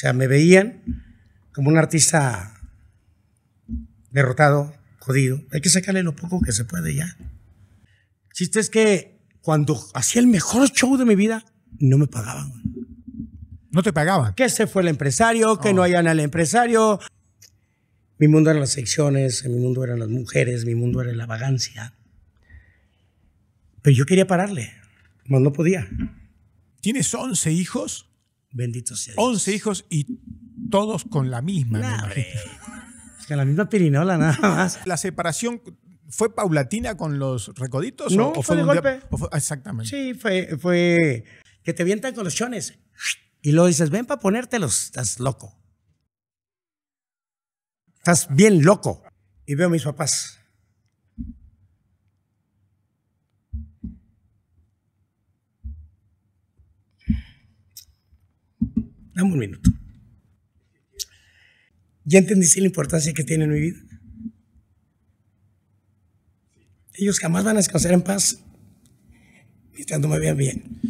O sea, me veían como un artista derrotado, jodido. Hay que sacarle lo poco que se puede ya. El chiste es que cuando hacía el mejor show de mi vida, no me pagaban. ¿No te pagaban? Que se fue el empresario, que oh. no hayan al empresario. Mi mundo eran las secciones, mi mundo eran las mujeres, mi mundo era la vagancia. Pero yo quería pararle, más no podía. ¿Tienes 11 hijos? Bendito sea. 11 hijos y todos con la misma, con la misma pirinola nada más. La separación fue paulatina con los recoditos o, fue, de golpe. exactamente. Sí, fue, fue que te vientan con los chones y luego dices, "Ven para ponértelos, estás loco." Estás bien loco. Y veo a mis papás Dame un minuto. ¿Ya entendiste la importancia que tiene en mi vida? Ellos jamás van a descansar en paz mientras no me vean bien.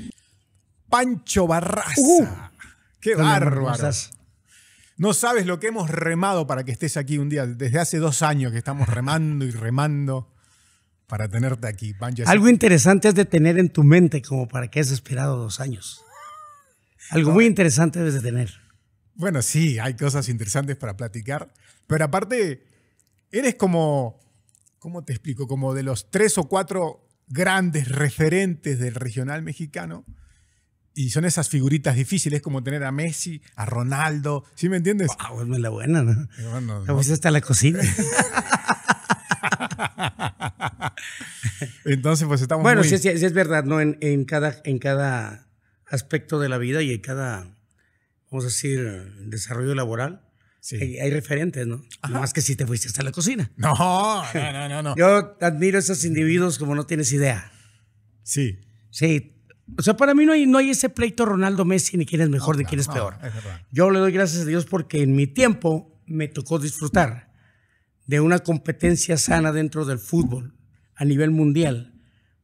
Pancho Barraza. Uh. ¡Qué bárbaro! No sabes lo que hemos remado para que estés aquí un día. Desde hace dos años que estamos remando y remando para tenerte aquí, Pancho. Algo interesante es de tener en tu mente como para que has esperado dos años. Algo muy interesante debes de tener. Bueno, sí, hay cosas interesantes para platicar, pero aparte, eres como, ¿cómo te explico? Como de los tres o cuatro grandes referentes del regional mexicano. Y son esas figuritas difíciles como tener a Messi, a Ronaldo, ¿sí me entiendes? Ah, wow, la buena, ¿no? Eh, bueno, no. la cocina. Entonces, pues estamos Bueno, muy... sí, es verdad, ¿no? En, en cada aspecto de la vida y en cada, vamos a decir, desarrollo laboral. Sí. Hay, referentes, ¿no? Ajá. Más que si te fuiste hasta la cocina. No, no, no, no, Yo admiro a esos individuos como no tienes idea. Sí. Sí. O sea, para mí no hay, no hay ese pleito Ronaldo Messi ni quién es mejor ni quién es peor. Yo le doy gracias a Dios porque en mi tiempo me tocó disfrutar de una competencia sana dentro del fútbol a nivel mundial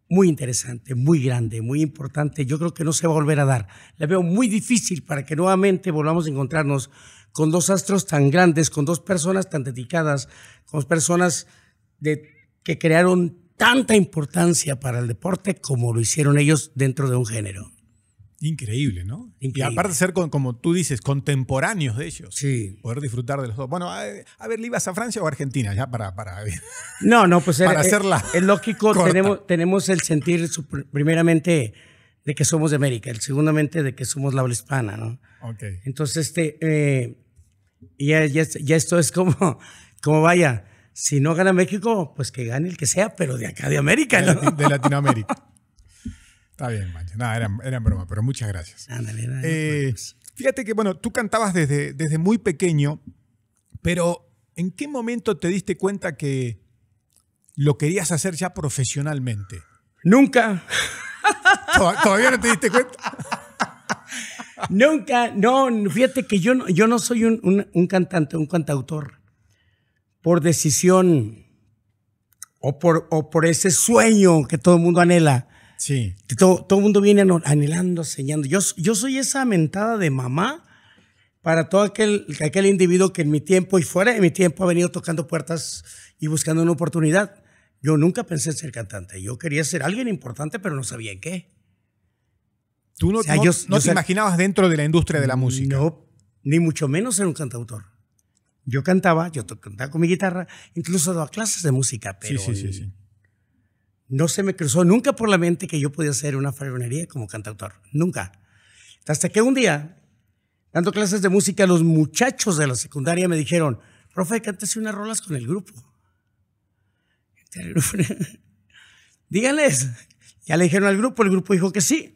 muy interesante, muy grande, muy importante. Yo creo que no se va a volver a dar. La veo muy difícil para que nuevamente volvamos a encontrarnos con dos astros tan grandes, con dos personas tan dedicadas, con personas de, que crearon tanta importancia para el deporte como lo hicieron ellos dentro de un género. Increíble, ¿no? Y aparte de ser, como tú dices, contemporáneos de ellos. Sí. Poder disfrutar de los dos. Bueno, a, ver, ¿le ibas a Francia o a Argentina? Ya para... para no, no, pues para eh, es, lógico, tenemos, tenemos el sentir primeramente de que somos de América, el segundamente de que somos la habla hispana, ¿no? Ok. Entonces, este, eh, ya, esto es como, como vaya, si no gana México, pues que gane el que sea, pero de acá de América, de Latinoamérica. Está bien, Mancha. Nada, era broma, pero muchas gracias. Eh, fíjate que, bueno, tú cantabas desde, desde muy pequeño, pero ¿en qué momento te diste cuenta que lo querías hacer ya profesionalmente? Nunca. ¿Todavía no te diste cuenta? Nunca, no, fíjate que yo, no, yo no soy un, un, un, cantante, un cantautor. Por decisión o por, o por ese sueño que todo el mundo anhela, Sí. Todo, todo el mundo viene anhelando, enseñando. Yo, yo soy esa mentada de mamá para todo aquel, aquel individuo que en mi tiempo y fuera de mi tiempo ha venido tocando puertas y buscando una oportunidad. Yo nunca pensé en ser cantante. Yo quería ser alguien importante, pero no sabía en qué. ¿Tú no, no, te imaginabas dentro de la industria de la música? No, ni mucho menos ser un cantautor. Yo cantaba, yo cantaba con mi guitarra, incluso daba clases de música, pero sí, sí, sí, no se me cruzó nunca por la mente que yo podía hacer una faronería como cantautor, nunca. Hasta que un día, dando clases de música, los muchachos de la secundaria me dijeron, profe, cántese unas rolas con el grupo. Díganles. Ya le dijeron al grupo, el grupo dijo que sí.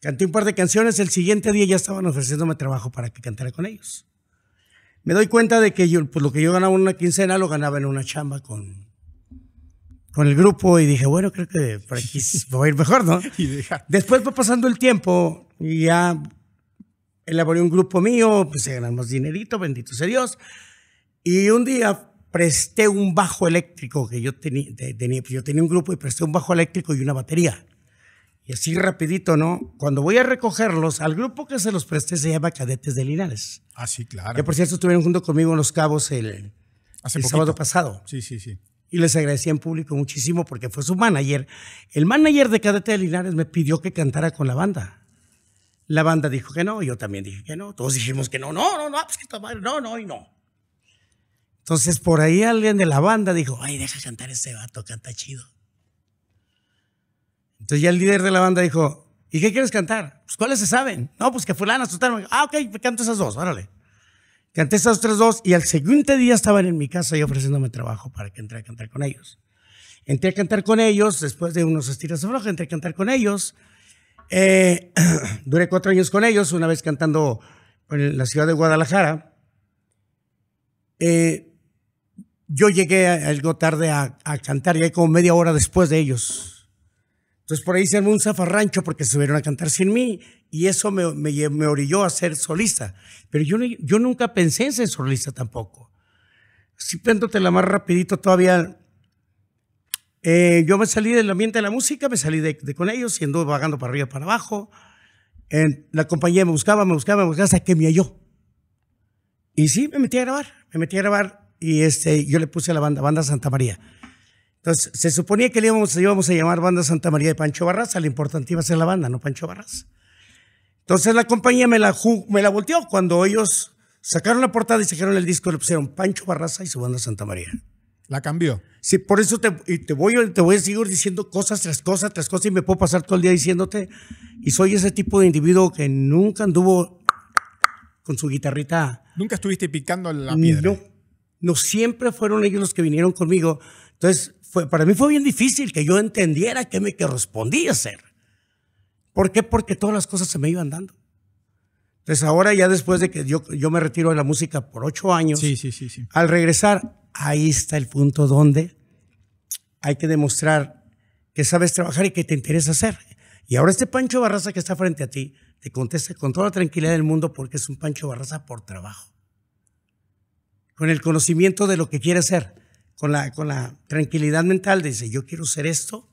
Canté un par de canciones, el siguiente día ya estaban ofreciéndome trabajo para que cantara con ellos. Me doy cuenta de que yo, pues, lo que yo ganaba en una quincena lo ganaba en una chamba con con el grupo y dije, bueno, creo que por aquí voy a ir mejor, ¿no? Después fue pasando el tiempo y ya elaboré un grupo mío, pues ganamos dinerito, bendito sea Dios. Y un día presté un bajo eléctrico que yo tenía, pues, yo tenía un grupo y presté un bajo eléctrico y una batería. Y así rapidito, ¿no? Cuando voy a recogerlos, al grupo que se los presté se llama Cadetes de Linares. Ah, sí, claro. Que por cierto estuvieron junto conmigo en Los Cabos el, el sábado pasado. Sí, sí, sí y les agradecía en público muchísimo porque fue su manager. El manager de Cadete de Linares me pidió que cantara con la banda. La banda dijo que no, yo también dije que no. Todos dijimos que no, no, no, no, pues que madre, no, no y no. Entonces por ahí alguien de la banda dijo, ay, deja cantar ese vato, canta chido. Entonces ya el líder de la banda dijo, ¿y qué quieres cantar? Pues cuáles se saben. No, pues que fulana, tal. Ah, ok, canto esas dos, órale. Canté esas tres dos y al siguiente día estaban en mi casa y ofreciéndome trabajo para que entré a cantar con ellos. Entré a cantar con ellos, después de unos estiras de floja, entré a cantar con ellos. Eh, duré cuatro años con ellos, una vez cantando en la ciudad de Guadalajara. Eh, yo llegué algo tarde a, a cantar, ya como media hora después de ellos entonces por ahí se armó un zafarrancho porque se subieron a cantar sin mí y eso me, me, orilló a ser solista. Pero yo, yo nunca pensé en ser solista tampoco. Si la más rapidito todavía, eh, yo me salí del ambiente de la música, me salí de, con ellos siendo vagando para arriba, para abajo. En la compañía me buscaba, me buscaba, me buscaba hasta que me halló. Y sí, me metí a grabar, me metí a grabar y este, yo le puse a la banda, Banda Santa María. Entonces, se suponía que le íbamos, a llamar Banda Santa María de Pancho Barraza, lo importante iba a ser la banda, no Pancho Barraza. Entonces la compañía me la, me la volteó cuando ellos sacaron la portada y sacaron el disco, le pusieron Pancho Barraza y su Banda Santa María. La cambió. Sí, por eso te, voy, te voy a seguir diciendo cosas tres cosas tres cosas y me puedo pasar todo el día diciéndote. Y soy ese tipo de individuo que nunca anduvo con su guitarrita. ¿Nunca estuviste picando la piedra? No, no siempre fueron ellos los que vinieron conmigo. Entonces, para mí fue bien difícil que yo entendiera qué me correspondía hacer. ¿Por qué? Porque todas las cosas se me iban dando. Entonces ahora ya después de que yo, yo me retiro de la música por ocho años, al regresar, ahí está el punto donde hay que demostrar que sabes trabajar y que te interesa hacer. Y ahora este Pancho Barraza que está frente a ti, te contesta con toda la tranquilidad del mundo porque es un Pancho Barraza por trabajo. Con el conocimiento de lo que quiere hacer con la, con la tranquilidad mental dice, yo quiero ser esto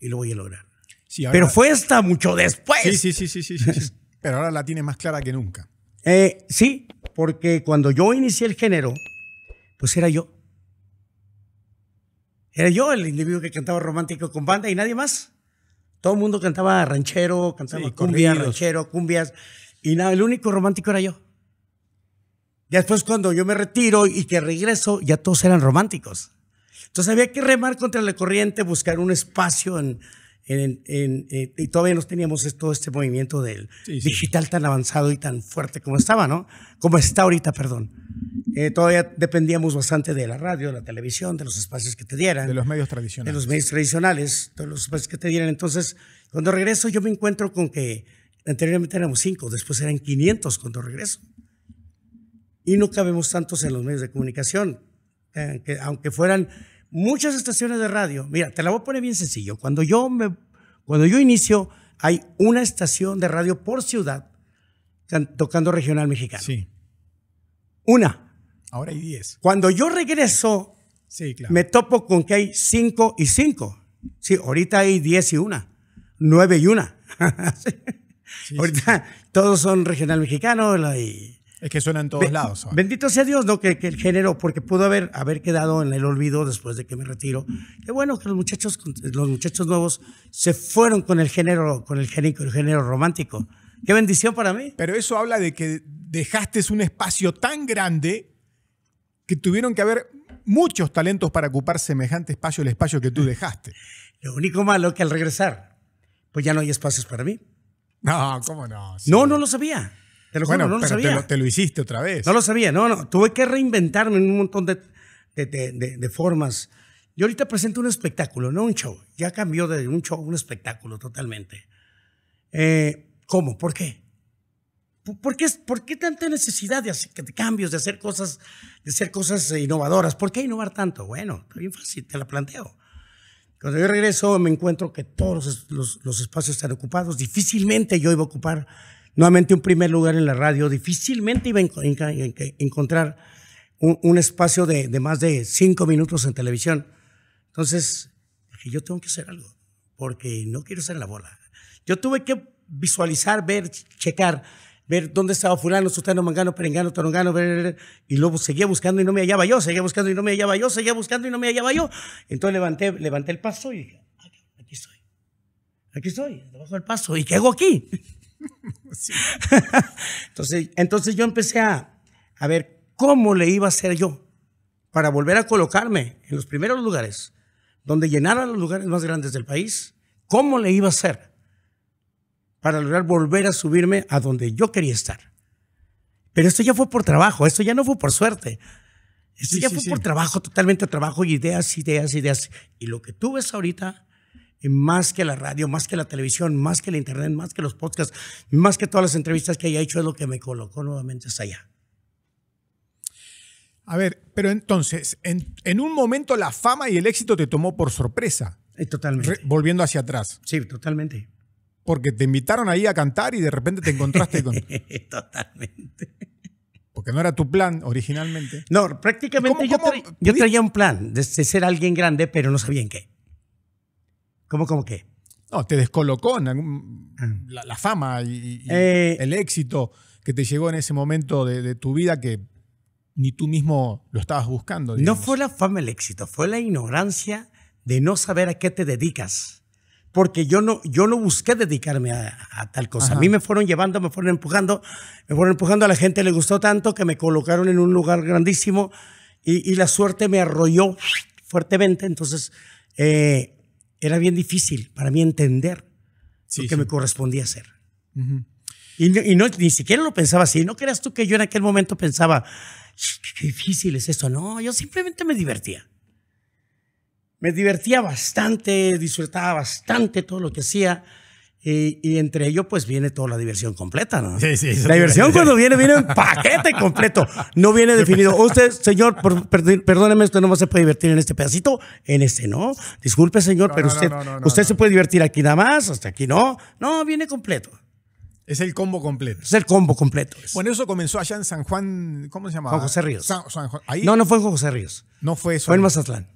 y lo voy a lograr. Sí, Pero fue hasta mucho después. Sí, sí, sí, sí, sí, sí. Pero ahora la tiene más clara que nunca. Eh, sí, porque cuando yo inicié el género, pues era yo. Era yo el individuo que cantaba romántico con banda y nadie más. Todo el mundo cantaba ranchero, cantaba ranchero, cumbias. Y nada, el único romántico era yo. Después cuando yo me retiro y que regreso, ya todos eran románticos. Entonces había que remar contra la corriente, buscar un espacio en, en, en, eh, y todavía no teníamos todo este movimiento del digital tan avanzado y tan fuerte como estaba, ¿no? Como está ahorita, perdón. Eh, todavía dependíamos bastante de la radio, de la televisión, de los espacios que te dieran. De los medios tradicionales. De los medios tradicionales, de los espacios que te dieran. Entonces, cuando regreso yo me encuentro con que anteriormente éramos cinco, después eran 500 cuando regreso y no cabemos tantos en los medios de comunicación, eh, aunque fueran muchas estaciones de radio. Mira, te la voy a poner bien sencillo. Cuando yo, me, cuando yo inicio, hay una estación de radio por ciudad tocando regional mexicano. Sí. Una. Ahora hay diez. Cuando yo regreso, me topo con que hay cinco y cinco. Sí, ahorita hay diez y una. Nueve y una. ahorita todos son regional mexicano y es que suena en todos lados. Bendito sea Dios, ¿no? Que, el género, porque pudo haber, haber quedado en el olvido después de que me retiro. Qué bueno que los muchachos, los muchachos nuevos se fueron con el género, con el género, el género romántico. Qué bendición para mí. Pero eso habla de que dejaste un espacio tan grande que tuvieron que haber muchos talentos para ocupar semejante espacio, el espacio que tú dejaste. Lo único malo que al regresar, pues ya no hay espacios para mí. No, ¿cómo no? No, no lo sabía bueno, pero Te lo, hiciste otra vez. No lo sabía, no, no. Tuve que reinventarme en un montón de, de, de, formas. Yo ahorita presento un espectáculo, no un show. Ya cambió de un show a un espectáculo totalmente. Eh, ¿Cómo? ¿Por qué? ¿Por qué, ¿Por qué tanta necesidad de, hacer, cambios, de hacer cosas, de hacer cosas eh, innovadoras? ¿Por qué innovar tanto? Bueno, está bien fácil, te la planteo. Cuando yo regreso me encuentro que todos los, los espacios están ocupados. Difícilmente yo iba a ocupar nuevamente un primer lugar en la radio, difícilmente iba a encontrar un, espacio de, más de cinco minutos en televisión. Entonces, dije, yo tengo que hacer algo, porque no quiero ser la bola. Yo tuve que visualizar, ver, checar, ver dónde estaba fulano, sutano, mangano, perengano, torongano, y luego seguía buscando y no me hallaba yo, seguía buscando y no me hallaba yo, seguía buscando y no me hallaba yo. Entonces levanté, levanté el paso y dije, ah, aquí estoy, aquí estoy, debajo del paso, ¿y qué hago aquí? entonces, entonces yo empecé a, ver cómo le iba a hacer yo para volver a colocarme en los primeros lugares, donde llenara los lugares más grandes del país, cómo le iba a hacer para lograr volver a subirme a donde yo quería estar. Pero esto ya fue por trabajo, esto ya no fue por suerte. Esto ya fue por trabajo, totalmente trabajo y ideas, ideas, ideas. Y lo que tú ves ahorita más que la radio, más que la televisión, más que el internet, más que los podcasts, más que todas las entrevistas que haya hecho, es lo que me colocó nuevamente hasta allá. A ver, pero entonces, en, un momento la fama y el éxito te tomó por sorpresa. Eh, totalmente. volviendo hacia atrás. Sí, totalmente. Porque te invitaron ahí a cantar y de repente te encontraste con... totalmente. Porque no era tu plan originalmente. No, prácticamente yo, yo traía un plan de ser alguien grande, pero no sabía en qué. ¿Cómo, cómo qué? No, te descolocó mm. la, fama y, eh. el éxito que te llegó en ese momento de, tu vida que ni tú mismo lo estabas buscando. No fue la fama el éxito, fue la ignorancia de no saber a qué te dedicas. Porque yo no, yo no busqué dedicarme a, tal cosa. A mí me fueron llevando, me fueron empujando, me fueron empujando, a la gente le gustó tanto que me colocaron en un lugar grandísimo y, la suerte me arrolló fuertemente. Entonces, eh, era bien difícil para mí entender lo que me correspondía hacer. Y, ni siquiera lo pensaba así. ¿No creas tú que yo en aquel momento pensaba, qué difícil es eso? No, yo simplemente me divertía. Me divertía bastante, disfrutaba bastante todo lo que hacía. Y, entre ellos, pues viene toda la diversión completa, ¿no? Sí, sí. La diversión cuando viene, viene en paquete completo. No viene definido. Usted, señor, perdóneme, usted no se puede divertir en este pedacito, en este no. Disculpe, señor, pero usted, usted se puede divertir aquí nada más, hasta aquí no. No, viene completo. Es el combo completo. Es el combo completo. Pues. Bueno, eso comenzó allá en San Juan, ¿cómo se llama? José Ríos. ahí. No, no fue en José Ríos. No fue eso. Fue en Mazatlán.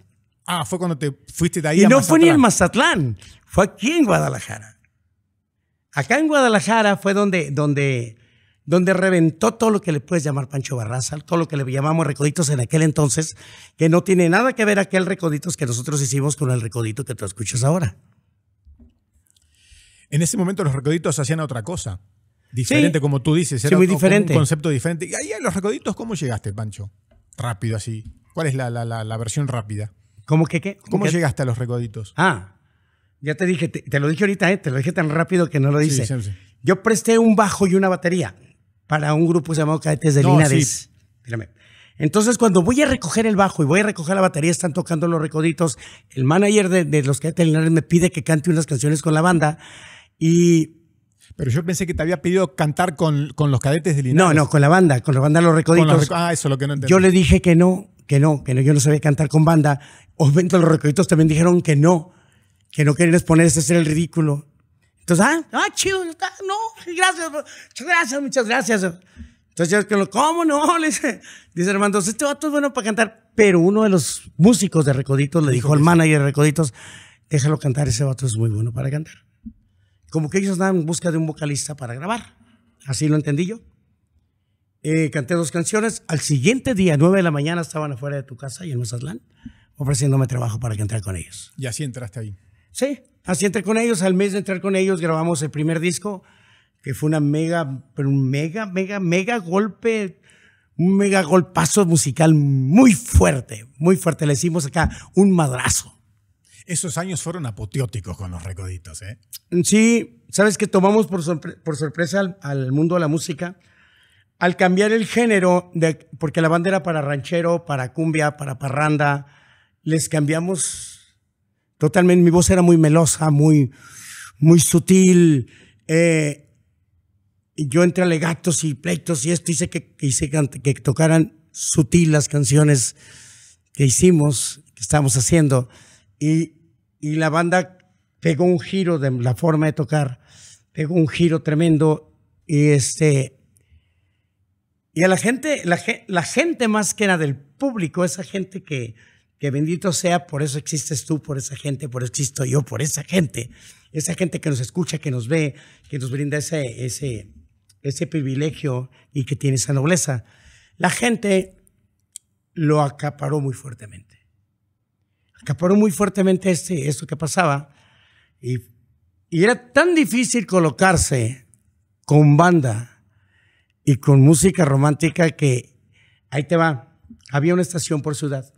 Ah, fue cuando te fuiste de ahí. Y no fue ni en Mazatlán, fue aquí en Guadalajara. Acá en Guadalajara fue donde, donde, donde reventó todo lo que le puedes llamar Pancho Barraza, todo lo que le llamamos recoditos en aquel entonces, que no tiene nada que ver aquel recoditos que nosotros hicimos con el recodito que tú escuchas ahora. En ese momento los recoditos hacían otra cosa. Diferente, como tú dices. Era Un concepto diferente. Y ahí a los recoditos, ¿cómo llegaste, Pancho? Rápido así. ¿Cuál es la, versión rápida? ¿Cómo que qué? ¿Cómo, llegaste a los recoditos? Ah, ya te dije, te, lo dije ahorita, ¿eh? te lo dije tan rápido que no lo dice. Yo presté un bajo y una batería para un grupo llamado Cadetes de Linares. Entonces, cuando voy a recoger el bajo y voy a recoger la batería, están tocando los recoditos. El manager de, los Cadetes de Linares me pide que cante unas canciones con la banda y pero yo pensé que te había pedido cantar con, con, los cadetes de Linares. No, no, con la banda, con la banda Los Recoditos. ah, eso es lo que no entendí. Yo le dije que no, que no, que no, yo no sabía cantar con banda. obviamente Los Recoditos también dijeron que no que no querían exponerse a hacer el ridículo. Entonces, ah, ah chido, no, gracias, muchas gracias, muchas gracias. Entonces yo, ¿cómo no? dice, dice Armando, este vato es bueno para cantar, pero uno de los músicos de Recoditos le dijo al manager de Recoditos, déjalo cantar, ese vato es muy bueno para cantar. Como que ellos andaban en busca de un vocalista para grabar, así lo entendí yo. Eh, canté dos canciones, al siguiente día, nueve de la mañana, estaban afuera de tu casa y en Mazatlán, ofreciéndome trabajo para cantar con ellos. Y así entraste ahí. Sí, así entré con ellos. Al mes de entrar con ellos grabamos el primer disco, que fue una mega, pero un mega, mega, mega golpe, un mega golpazo musical muy fuerte, muy fuerte. Le hicimos acá un madrazo. Esos años fueron apoteóticos con los recoditos, ¿eh? Sí, sabes que tomamos por, sorpresa al, mundo de la música al cambiar el género, de, porque la banda era para ranchero, para cumbia, para parranda, les cambiamos Totalmente, mi voz era muy melosa, muy, muy sutil. y eh, yo entre alegatos y pleitos y esto, hice que, hice que, tocaran sutil las canciones que hicimos, que estábamos haciendo. Y, la banda pegó un giro de la forma de tocar, pegó un giro tremendo. Y este. Y a la gente, la, la gente más que era del público, esa gente que, que bendito sea, por eso existes tú, por esa gente, por eso existo yo, por esa gente, esa gente que nos escucha, que nos ve, que nos brinda ese, ese, ese privilegio y que tiene esa nobleza. La gente lo acaparó muy fuertemente. Acaparó muy fuertemente este, esto que pasaba y, y era tan difícil colocarse con banda y con música romántica que ahí te va. Había una estación por ciudad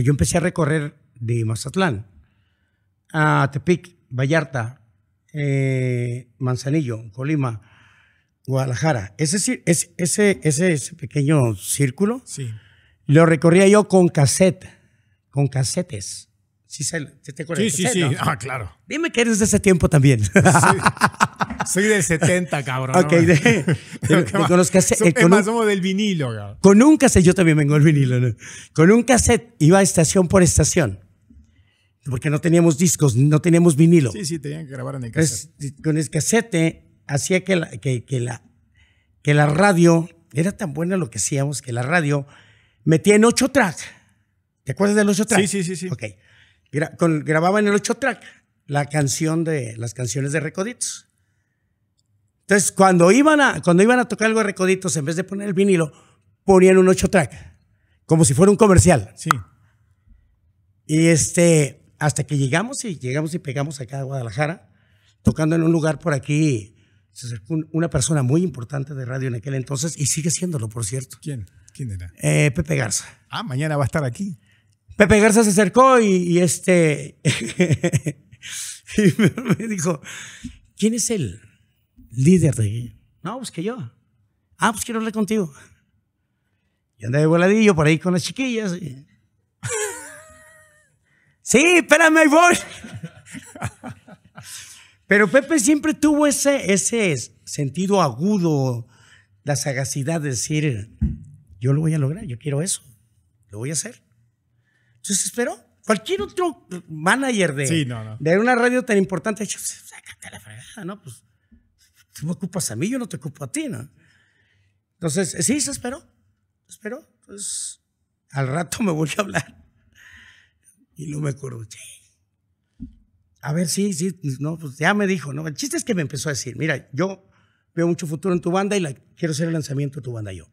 yo empecé a recorrer de Mazatlán a Tepic, Vallarta, eh, Manzanillo, Colima, Guadalajara. Ese, ese, ese, pequeño círculo sí. lo recorría yo con cassette, con casetes. Sí, sé, ¿te te sí, sí, sí. Ah, claro. Dime que eres de ese tiempo también. Soy, soy del 70, cabrón. Ok, de, con los eh, más, un, somos del vinilo, cabrón. Con un cassette, yo también vengo del vinilo, Con un cassette iba estación por estación. Porque no teníamos discos, no teníamos vinilo. Sí, sí, tenían que grabar en el cassette. con el cassette hacía que la, que, la, que la radio, era tan buena lo que hacíamos que la radio metía en ocho tracks. ¿Te acuerdas del ocho track? Sí, sí, sí. sí. Ok grababa en el 8 track la canción de las canciones de Recoditos. Entonces, cuando iban a, cuando iban a tocar algo de Recoditos, en vez de poner el vinilo, ponían un 8 track, como si fuera un comercial. Sí. Y este, hasta que llegamos y llegamos y pegamos acá a Guadalajara, tocando en un lugar por aquí, se acercó una persona muy importante de radio en aquel entonces y sigue siéndolo, por cierto. ¿Quién? ¿Quién era? Eh, Pepe Garza. Ah, mañana va a estar aquí. Pepe Garza se acercó y, este. me dijo: ¿Quién es el líder de aquí? No, pues que yo. Ah, pues quiero hablar contigo. Y andaba de voladillo por ahí con las chiquillas. sí, espérame, ahí voy. Pero Pepe siempre tuvo ese, ese sentido agudo, la sagacidad de decir, yo lo voy a lograr, yo quiero eso, lo voy a hacer. Entonces esperó. Cualquier otro eh, manager de, una radio tan importante, dicho, pues, sácate la fregada, ¿no? Pues tú me ocupas a mí, yo no te ocupo a ti, ¿no? Entonces, eh, sí, se esperó. Se esperó. Entonces, al rato me volvió a hablar. Y no me acuerdo, A ver, sí, sí, pues, no, pues ya me dijo, ¿no? El chiste es que me empezó a decir, mira, yo veo mucho futuro en tu banda y quiero hacer el lanzamiento de tu banda yo.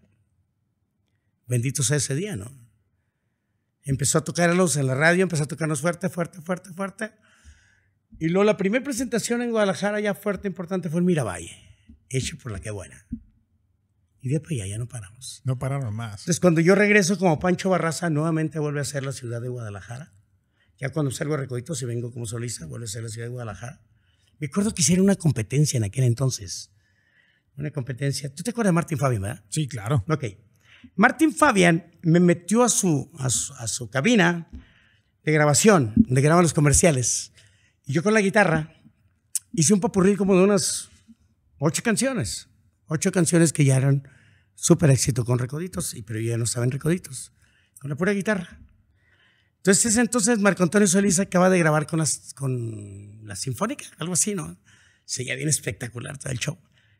Bendito sea ese día, ¿no? Empezó a tocarlos en la radio, empezó a tocarnos fuerte, fuerte, fuerte, fuerte. Y luego la primera presentación en Guadalajara ya fuerte, importante, fue en Miravalle, hecho por la que buena. Y después ya no paramos. No pararon más. Entonces, cuando yo regreso como Pancho Barraza, nuevamente vuelve a ser la ciudad de Guadalajara. Ya cuando salgo a Recoditos y vengo como solista, vuelve a ser la ciudad de Guadalajara. Me acuerdo que hicieron una competencia en aquel entonces. Una competencia. ¿Tú te acuerdas de Martín Fabi, verdad? Sí, claro. Ok. Martín Fabian me metió a su, a su, cabina de grabación, donde graban los comerciales. Y yo con la guitarra hice un papurril como de unas ocho canciones. Ocho canciones que ya eran súper éxito con Recoditos, pero ya no saben Recoditos, con la pura guitarra. Entonces, entonces Marco Antonio Solís acaba de grabar con, las, con la Sinfónica, algo así, ¿no? Seguía bien espectacular todo el show.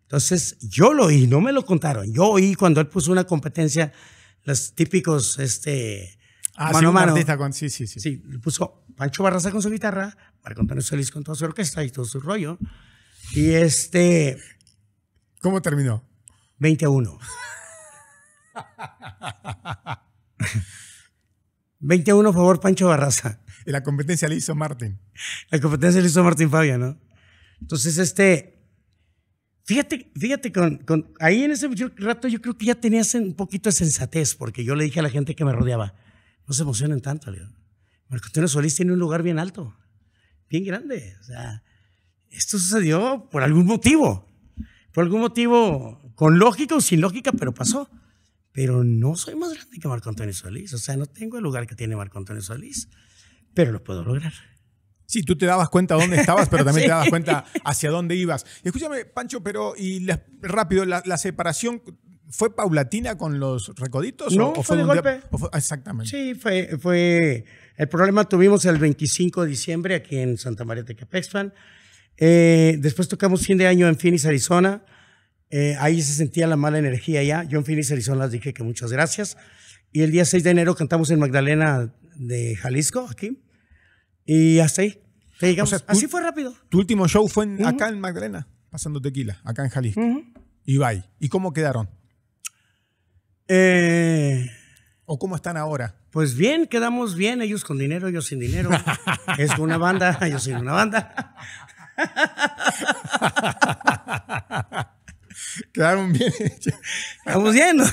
Entonces, yo lo oí, no me lo contaron. Yo oí cuando él puso una competencia, los típicos, este, ah, mano sí, mano. con, sí, sí, sí. Sí, puso Pancho Barraza con su guitarra, Marco Antonio Solís con toda su orquesta y todo su rollo. Y este... ¿Cómo terminó? 21. 21, favor, Pancho Barraza. Y la competencia le hizo Martín. La competencia le hizo Martín Fabia, ¿no? Entonces, este, Fíjate, fíjate, con, ahí en ese rato yo creo que ya tenías un poquito de sensatez, porque yo le dije a la gente que me rodeaba, no se emocionen tanto, León. Solís tiene un lugar bien alto, bien grande. O sea, esto sucedió por algún motivo, por algún motivo, con lógica o sin lógica, pero pasó. Pero no soy más grande que Marco Solís, o sea, no tengo el lugar que tiene Marco Solís, pero lo puedo lograr. Sí, tú te dabas cuenta dónde estabas, pero también te dabas cuenta hacia dónde ibas. Escúchame, Pancho, pero y rápido, la, separación fue paulatina con los recoditos o, fue, de golpe. exactamente. Sí, fue, fue, el problema tuvimos el 25 de diciembre aquí en Santa María de Eh, después tocamos fin de año en Phoenix, Arizona. Eh, ahí se sentía la mala energía ya. Yo en Phoenix, Arizona les dije que muchas gracias. Y el día 6 de enero cantamos en Magdalena de Jalisco, aquí. Y hasta ahí. así fue rápido. Tu último show fue acá en Magdalena, pasando tequila, acá en Jalisco. y bye ¿Y cómo quedaron? Eh, ¿O cómo están ahora? Pues bien, quedamos bien, ellos con dinero, yo sin dinero. es una banda, yo sin una banda. Quedaron bien Estamos bien, ¿no?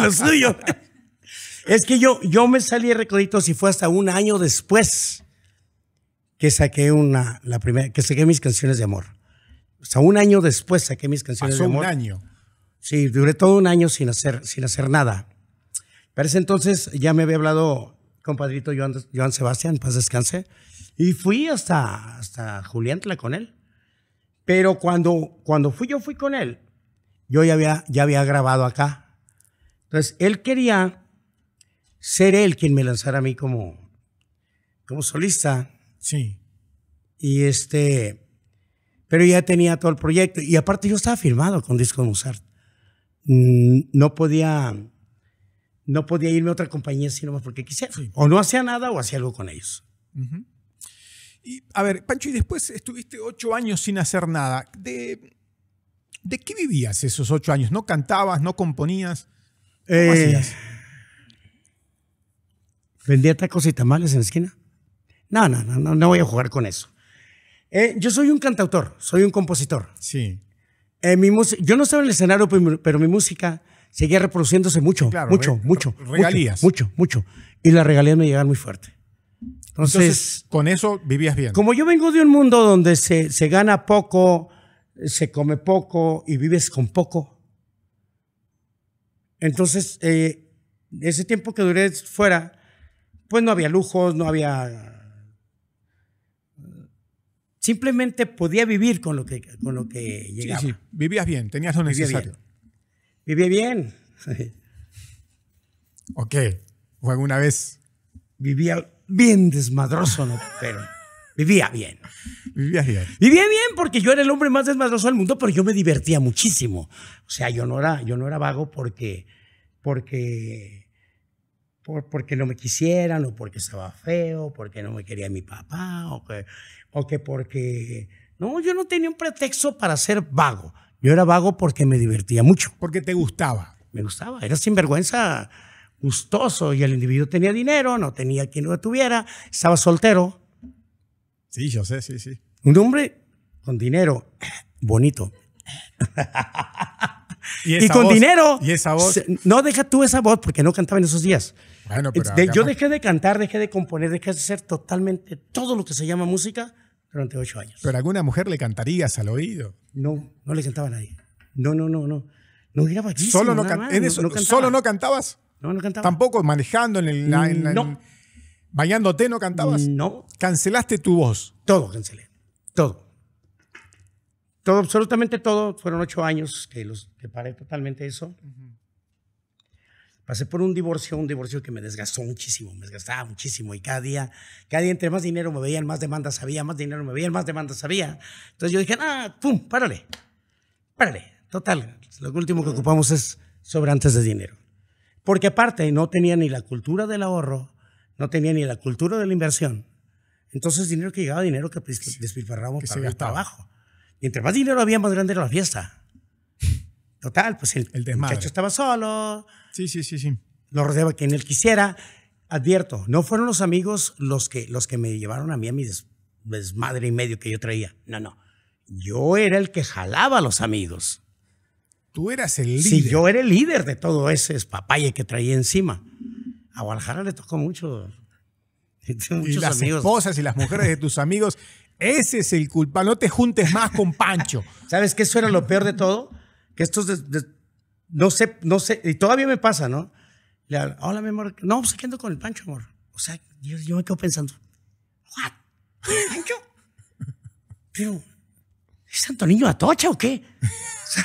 lo suyo. es que yo, yo me salí de Recoditos y fue hasta un año después que saqué una, la primera, que saqué mis canciones de amor. O sea, un año después saqué mis canciones de amor. un año. Sí, duré todo un año sin hacer, sin hacer nada. Pero ese entonces ya me había hablado compadrito Joan, Joan Sebastián, paz descanse, y fui hasta, hasta Tla con él. Pero cuando, cuando fui yo, fui con él. Yo ya había, ya había grabado acá. Entonces, él quería ser él quien me lanzara a mí como, como solista. Sí. Y este, pero ya tenía todo el proyecto. Y aparte yo estaba firmado con Disco Mozart. Mm, no podía, no podía irme a otra compañía sino más porque quisiera. O no hacía nada o hacía algo con ellos. Y, a ver, Pancho, y después estuviste ocho años sin hacer nada. ¿De, qué vivías esos ocho años? ¿No cantabas? ¿No componías? Eh, vendía tacos y tamales en la esquina. No, no, no, no, voy a jugar con eso. Eh, yo soy un cantautor, soy un compositor. Sí. Eh, mi yo no estaba en el escenario, pero mi música seguía reproduciéndose mucho, mucho, mucho. Regalías. Mucho, mucho, Y las regalías me llegaban muy fuerte. Entonces, con eso vivías bien. Como yo vengo de un mundo donde se, se gana poco, se come poco y vives con poco. Entonces, eh, ese tiempo que duré fuera, pues no había lujos, no había simplemente podía vivir con lo que, con lo que llegaba. Sí, sí, vivías bien, tenías lo necesario. Vivía bien. ¿O qué? ok, o alguna vez. Vivía bien desmadroso, no, pero vivía bien. Vivía bien. Vivía bien porque yo era el hombre más desmadroso del mundo, pero yo me divertía muchísimo. O sea, yo no era, yo no era vago porque, porque, porque no me quisieran, o porque estaba feo, porque no me quería mi papá, o que, o porque... No, yo no tenía un pretexto para ser vago. Yo era vago porque me divertía mucho. Porque te gustaba. Me gustaba, era sinvergüenza gustoso y el individuo tenía dinero, no tenía quien lo tuviera, estaba soltero. Sí, yo sé, sí, sí. Un hombre con dinero, bonito. Y, con dinero. Y esa voz. No deja tú esa voz porque no cantaba en esos días. Bueno, pero yo dejé de cantar, dejé de componer, dejé de hacer totalmente todo lo que se llama música durante ocho años. ¿Pero alguna mujer le cantarías al oído? No, no le cantaba a nadie. No, no, no, no. No era solo no, cantabas? no, no cantabas? No, no cantaba. ¿Tampoco manejando en el... En, no. ¿Bañándote no cantabas? No. ¿Cancelaste tu voz? Todo cancelé. Todo. Todo, absolutamente todo. Fueron ocho años que, los, que paré totalmente eso. Pasé por un divorcio, un divorcio que me desgastó muchísimo, me desgastaba muchísimo y cada día, cada día entre más dinero me veían, más demandas había, más dinero me veían, más demandas había. Entonces yo dije, ah, pum, párale, párale. Total, lo último que ocupamos es sobrantes de dinero. Porque aparte no tenía ni la cultura del ahorro, no tenía ni la cultura de la inversión. Entonces dinero que llegaba, dinero que despilfarrábamos para, el abajo. Y entre más dinero había, más grande era la fiesta. Total, pues el, el muchacho estaba solo, Sí, sí, sí, sí. Lo rodeaba quien él quisiera. Advierto, no fueron los amigos los que, los que me llevaron a mí a mi des, desmadre y medio que yo traía. No, no. Yo era el que jalaba a los amigos. Tú eras el líder. Sí, yo era el líder de todo ese papaye que traía encima. A Guadalajara le tocó mucho. Y las esposas y las mujeres de tus amigos. Ese es el culpa. No te juntes más con Pancho. ¿Sabes qué? Eso era lo peor de todo. Que estos no sé, no sé, y todavía me pasa, ¿no? Le hola, mi amor. No, pues aquí ando con el Pancho, amor. O sea, yo, me quedo pensando, ¿what? ¿Pancho? Pero, ¿es Antonillo Atocha o qué? O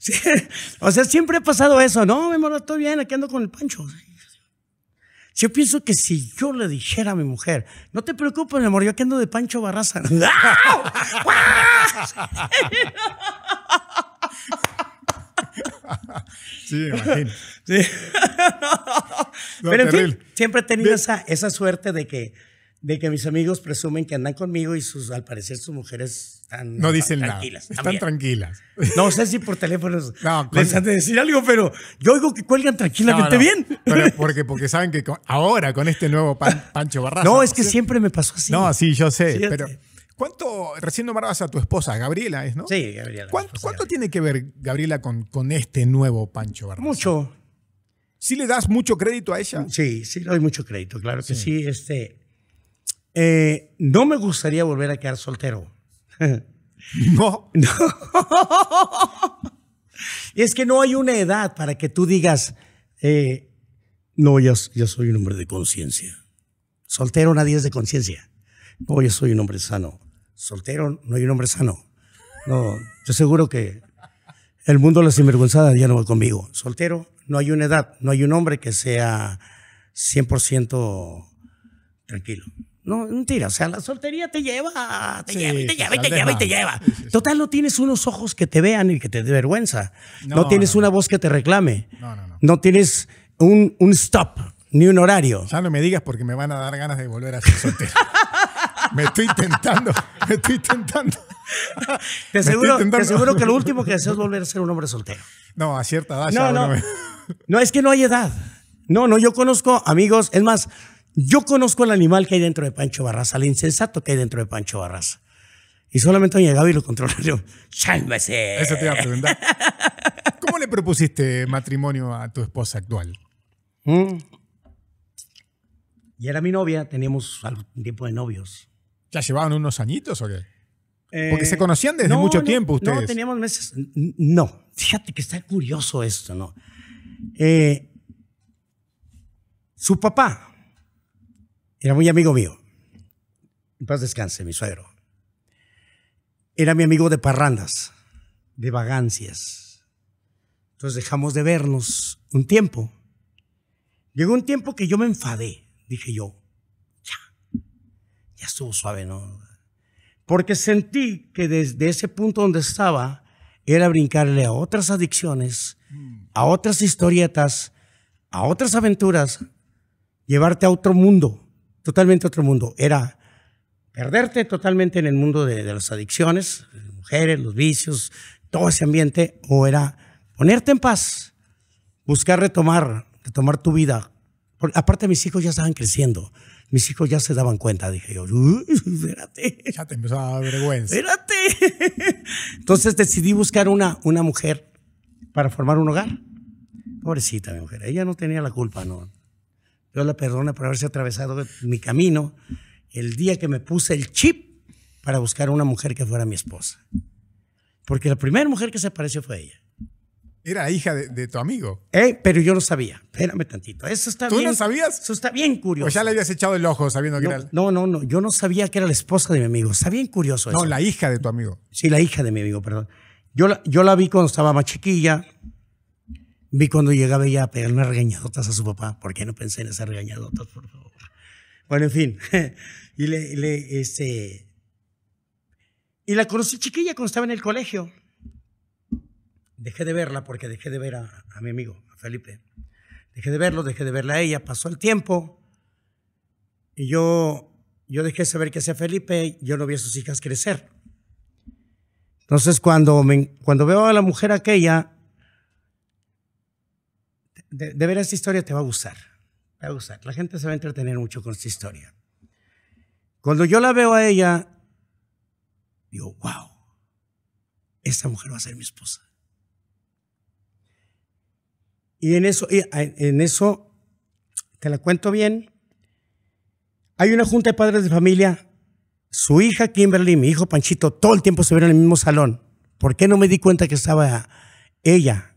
sea, o sea, siempre ha pasado eso. No, mi amor, estoy bien, aquí ando con el Pancho. Yo pienso que si yo le dijera a mi mujer, no te preocupes, mi amor, yo aquí ando de Pancho Barraza. sí, imagino. Pero en fin, siempre he tenido esa, esa suerte de que, de que mis amigos presumen que andan conmigo y sus, al parecer sus mujeres están no dicen tranquilas. Nada. Están tranquilas. No sé si por teléfonos no, de decir algo, pero yo oigo que cuelgan tranquilamente bien. Pero porque, porque saben que ahora con este nuevo Pancho Barraza. No, es que siempre me pasó así. No, sí, yo sé, pero... ¿Cuánto, recién nombrabas a tu esposa, Gabriela ¿no? Sí, Gabriela. ¿Cuánto, tiene que ver Gabriela con, con este nuevo Pancho verdad? Mucho. ¿Sí le das mucho crédito a ella? Mm, sí, sí, le doy mucho crédito, claro que sí. este, eh, no me gustaría volver a quedar soltero. no. no. es que no hay una edad para que tú digas, eh, no, ya, yo soy un hombre de conciencia. Soltero nadie es de conciencia. No, yo soy un hombre sano soltero no hay un hombre sano. No, yo seguro que el mundo de la sinvergüenzada ya no va conmigo. Soltero no hay una edad, no hay un hombre que sea 100% tranquilo. No, mentira, o sea, la soltería te lleva, te lleva, y te lleva, y te lleva, te lleva. Total, no tienes unos ojos que te vean y que te dé vergüenza. No, tienes una voz que te reclame. No, no, no. No tienes un, un stop, ni un horario. Ya no me digas porque me van a dar ganas de volver a ser soltero. me estoy intentando, me estoy intentando. Te aseguro, que lo último que deseo es volver a ser un hombre soltero. No, a cierta edad. No, no, es que no hay edad. No, no, yo conozco amigos, es más, yo conozco el animal que hay dentro de Pancho Barraza, Al insensato que hay dentro de Pancho Barraza. Y solamente llegado y lo controla yo. Eso te iba a preguntar. ¿Cómo le propusiste matrimonio a tu esposa actual? Mm. Y era mi novia, teníamos algún tiempo de novios. ¿Ya llevaban unos añitos o qué? Eh, Porque se conocían desde mucho tiempo ustedes. No, teníamos meses. No, fíjate que está curioso esto, ¿no? Eh, su papá era muy amigo mío. paz descanse, mi suegro. Era mi amigo de parrandas, de vagancias. Entonces dejamos de vernos un tiempo. Llegó un tiempo que yo me enfadé, dije yo ya estuvo suave, ¿no? Porque sentí que desde ese punto donde estaba era brincarle a otras adicciones, mm. a otras historietas, a otras aventuras, llevarte a otro mundo, totalmente otro mundo. Era perderte totalmente en el mundo de, las adicciones, mujeres, los vicios, todo ese ambiente, o era ponerte en paz, buscar retomar, retomar tu vida. aparte mis hijos ya estaban creciendo. Mis hijos ya se daban cuenta, dije yo, espérate. Ya te empezaba a dar vergüenza. Espérate. Entonces decidí buscar una, una mujer para formar un hogar. Pobrecita mi mujer, ella no tenía la culpa, no. Yo la perdono por haberse atravesado mi camino el día que me puse el chip para buscar una mujer que fuera mi esposa. Porque la primera mujer que se apareció fue ella. Era hija de, tu amigo. Eh, pero yo no sabía. Espérame tantito. Eso está ¿Tú bien. ¿Tú no sabías? Eso está bien curioso. O ya le habías echado el ojo sabiendo que era. No, no, no. Yo no sabía que era la esposa de mi amigo. Está bien curioso no, eso. No, la hija de tu amigo. Sí, la hija de mi amigo, perdón. Yo la, yo la vi cuando estaba más chiquilla. Vi cuando llegaba ella a pegar unas regañadotas a su papá. ¿Por qué no pensé en esas regañadotas, por favor? Bueno, en fin. y le, le este... Y la conocí chiquilla cuando estaba en el colegio dejé de verla porque dejé de ver a, mi amigo, a Felipe. Dejé de verlo, dejé de verla a ella, pasó el tiempo y yo, yo dejé saber que hacía Felipe, yo no vi a sus hijas crecer. Entonces cuando, cuando veo a la mujer aquella, de, ver esta historia te va a gustar, te va a gustar. La gente se va a entretener mucho con esta historia. Cuando yo la veo a ella, digo, wow, esta mujer va a ser mi esposa. Y en eso, en eso, te la cuento bien. Hay una junta de padres de familia. Su hija Kimberly mi hijo Panchito todo el tiempo se vieron en el mismo salón. ¿Por qué no me di cuenta que estaba ella,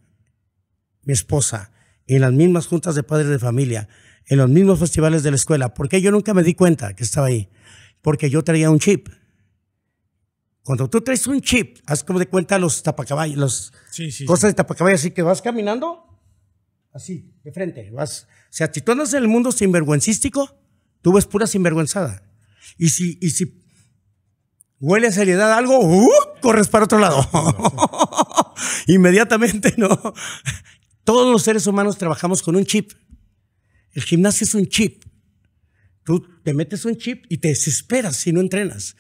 mi esposa, en las mismas juntas de padres de familia, en los mismos festivales de la escuela? ¿Por qué yo nunca me di cuenta que estaba ahí? Porque yo traía un chip. Cuando tú traes un chip, haz como de cuenta los tapacaballos, las cosas de tapacaballos, así que vas caminando así, de frente. Vas. O sea, si tú andas en el mundo sinvergüencístico, tú ves pura sinvergüenzada. Y si, y si huele a seriedad algo, uh, corres para otro lado. Inmediatamente, ¿no? Todos los seres humanos trabajamos con un chip. El gimnasio es un chip. Tú te metes un chip y te desesperas si no entrenas.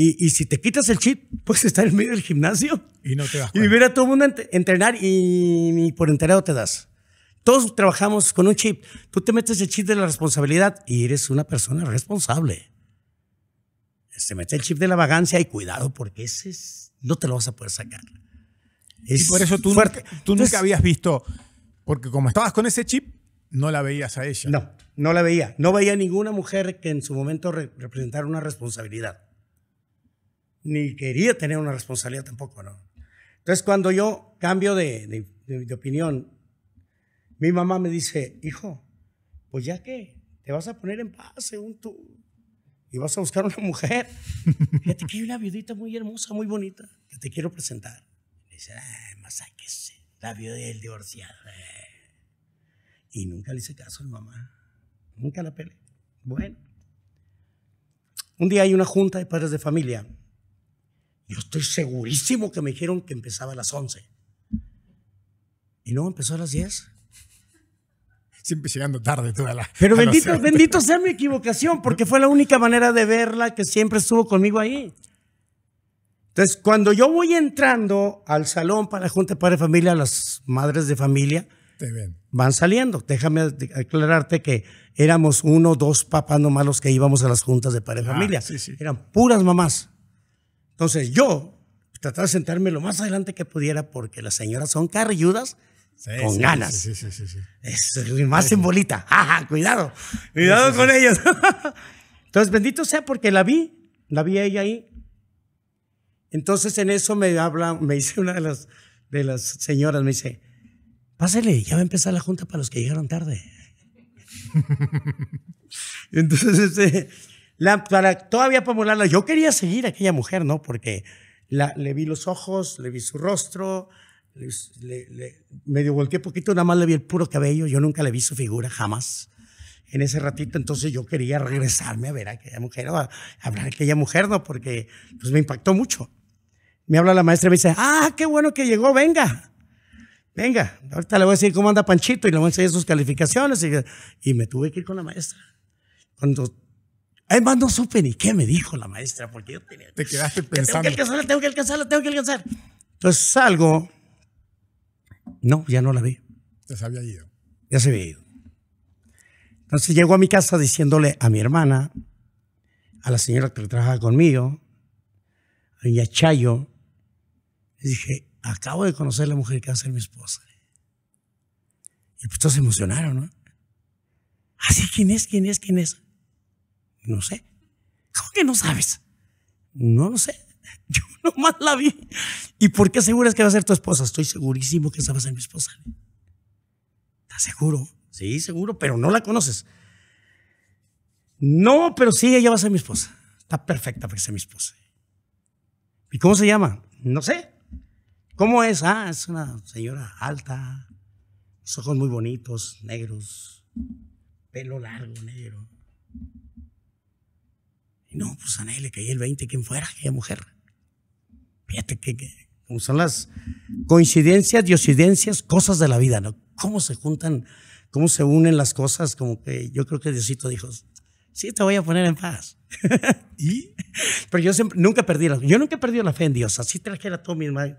Y, si te quitas el chip, pues está en medio del gimnasio. Y no te vas. ver a todo el mundo entrenar y por enterado te das. Todos trabajamos con un chip. Tú te metes el chip de la responsabilidad y eres una persona responsable. Se mete el chip de la vagancia y cuidado, porque ese es, no te lo vas a poder sacar. y por eso tú, nunca, tú nunca habías visto, porque como estabas con ese chip, no la veías a ella. No, no la veía. No veía ninguna mujer que en su momento representara una responsabilidad. Ni quería tener una responsabilidad tampoco, ¿no? Entonces, cuando yo cambio de opinión mi mamá me dice, hijo, pues ya que te vas a poner en paz según tú y vas a buscar una mujer. Fíjate que hay una viudita muy hermosa, muy bonita, que te quiero presentar. Y dice, ay, masáquese, la viuda del divorciado. Eh". Y nunca le hice caso a mi mamá. Nunca la peleé. Bueno. Un día hay una junta de padres de familia. Yo estoy segurísimo que me dijeron que empezaba a las 11. Y no, empezó a las 10 siempre llegando tarde toda la. Pero bendito, bendito sea mi equivocación, porque fue la única manera de verla que siempre estuvo conmigo ahí. Entonces, cuando yo voy entrando al salón para la Junta de Padres de Familia, las madres de familia van saliendo. Déjame aclararte que éramos uno dos papás nomás los que íbamos a las juntas de Padres de ah, Familia. Eran puras mamás. Entonces, yo trataba de sentarme lo más adelante que pudiera porque las señoras son carrilludas con ganas. Sí, más en bolita. cuidado. Cuidado con ellos. Entonces, bendito sea porque la vi, la vi a ella ahí. Entonces, en eso me habla, me dice una de las, de las señoras, me dice, pásele, ya va a empezar la junta para los que llegaron tarde. Entonces, este, la, todavía para volarla, yo quería seguir a aquella mujer, ¿no? Porque la, le vi los ojos, le vi su rostro, le, le, medio volteé poquito, nada más le vi el puro cabello, yo nunca le vi su figura, jamás. En ese ratito, entonces yo quería regresarme a ver a aquella mujer, a, a hablar a aquella mujer, ¿no? Porque pues, me impactó mucho. Me habla la maestra y me dice, ah, qué bueno que llegó, venga. Venga, ahorita le voy a decir cómo anda Panchito y le voy a enseñar sus calificaciones. Y, y me tuve que ir con la maestra. Cuando Además, no supe ni qué me dijo la maestra, porque yo tenía. Te quedaste pensando. Tengo que alcanzarla, tengo que alcanzarla, tengo que alcanzar. Entonces salgo no, ya no la vi. Ya se había ido. Ya se había ido. Entonces llego a mi casa diciéndole a mi hermana, a la señora que trabajaba conmigo, a Chayo, le dije, acabo de conocer la mujer que va a ser mi esposa. Y pues todos se emocionaron, ¿no? Así, ah, ¿quién es? ¿Quién es? ¿Quién es? No sé. ¿Cómo que no sabes? No lo sé. más la vi. ¿Y por qué aseguras que va a ser tu esposa? Estoy segurísimo que esa va a ser mi esposa. ¿Estás seguro? Sí, seguro, pero no la conoces. No, pero sí, ella va a ser mi esposa. Está perfecta para que sea mi esposa. ¿Y cómo se llama? No sé. ¿Cómo es? Ah, es una señora alta, ojos muy bonitos, negros, pelo largo, negro. Y no, pues a nadie le caí el 20, quien fuera aquella mujer? Fíjate que, son las coincidencias, diocidencias, cosas de la vida, ¿no? Cómo se juntan, cómo se unen las cosas, como que yo creo que Diosito dijo, sí, te voy a poner en paz. ¿Y? Pero yo nunca perdí la, yo nunca he perdido la fe en Dios, así trajera todo mi mayor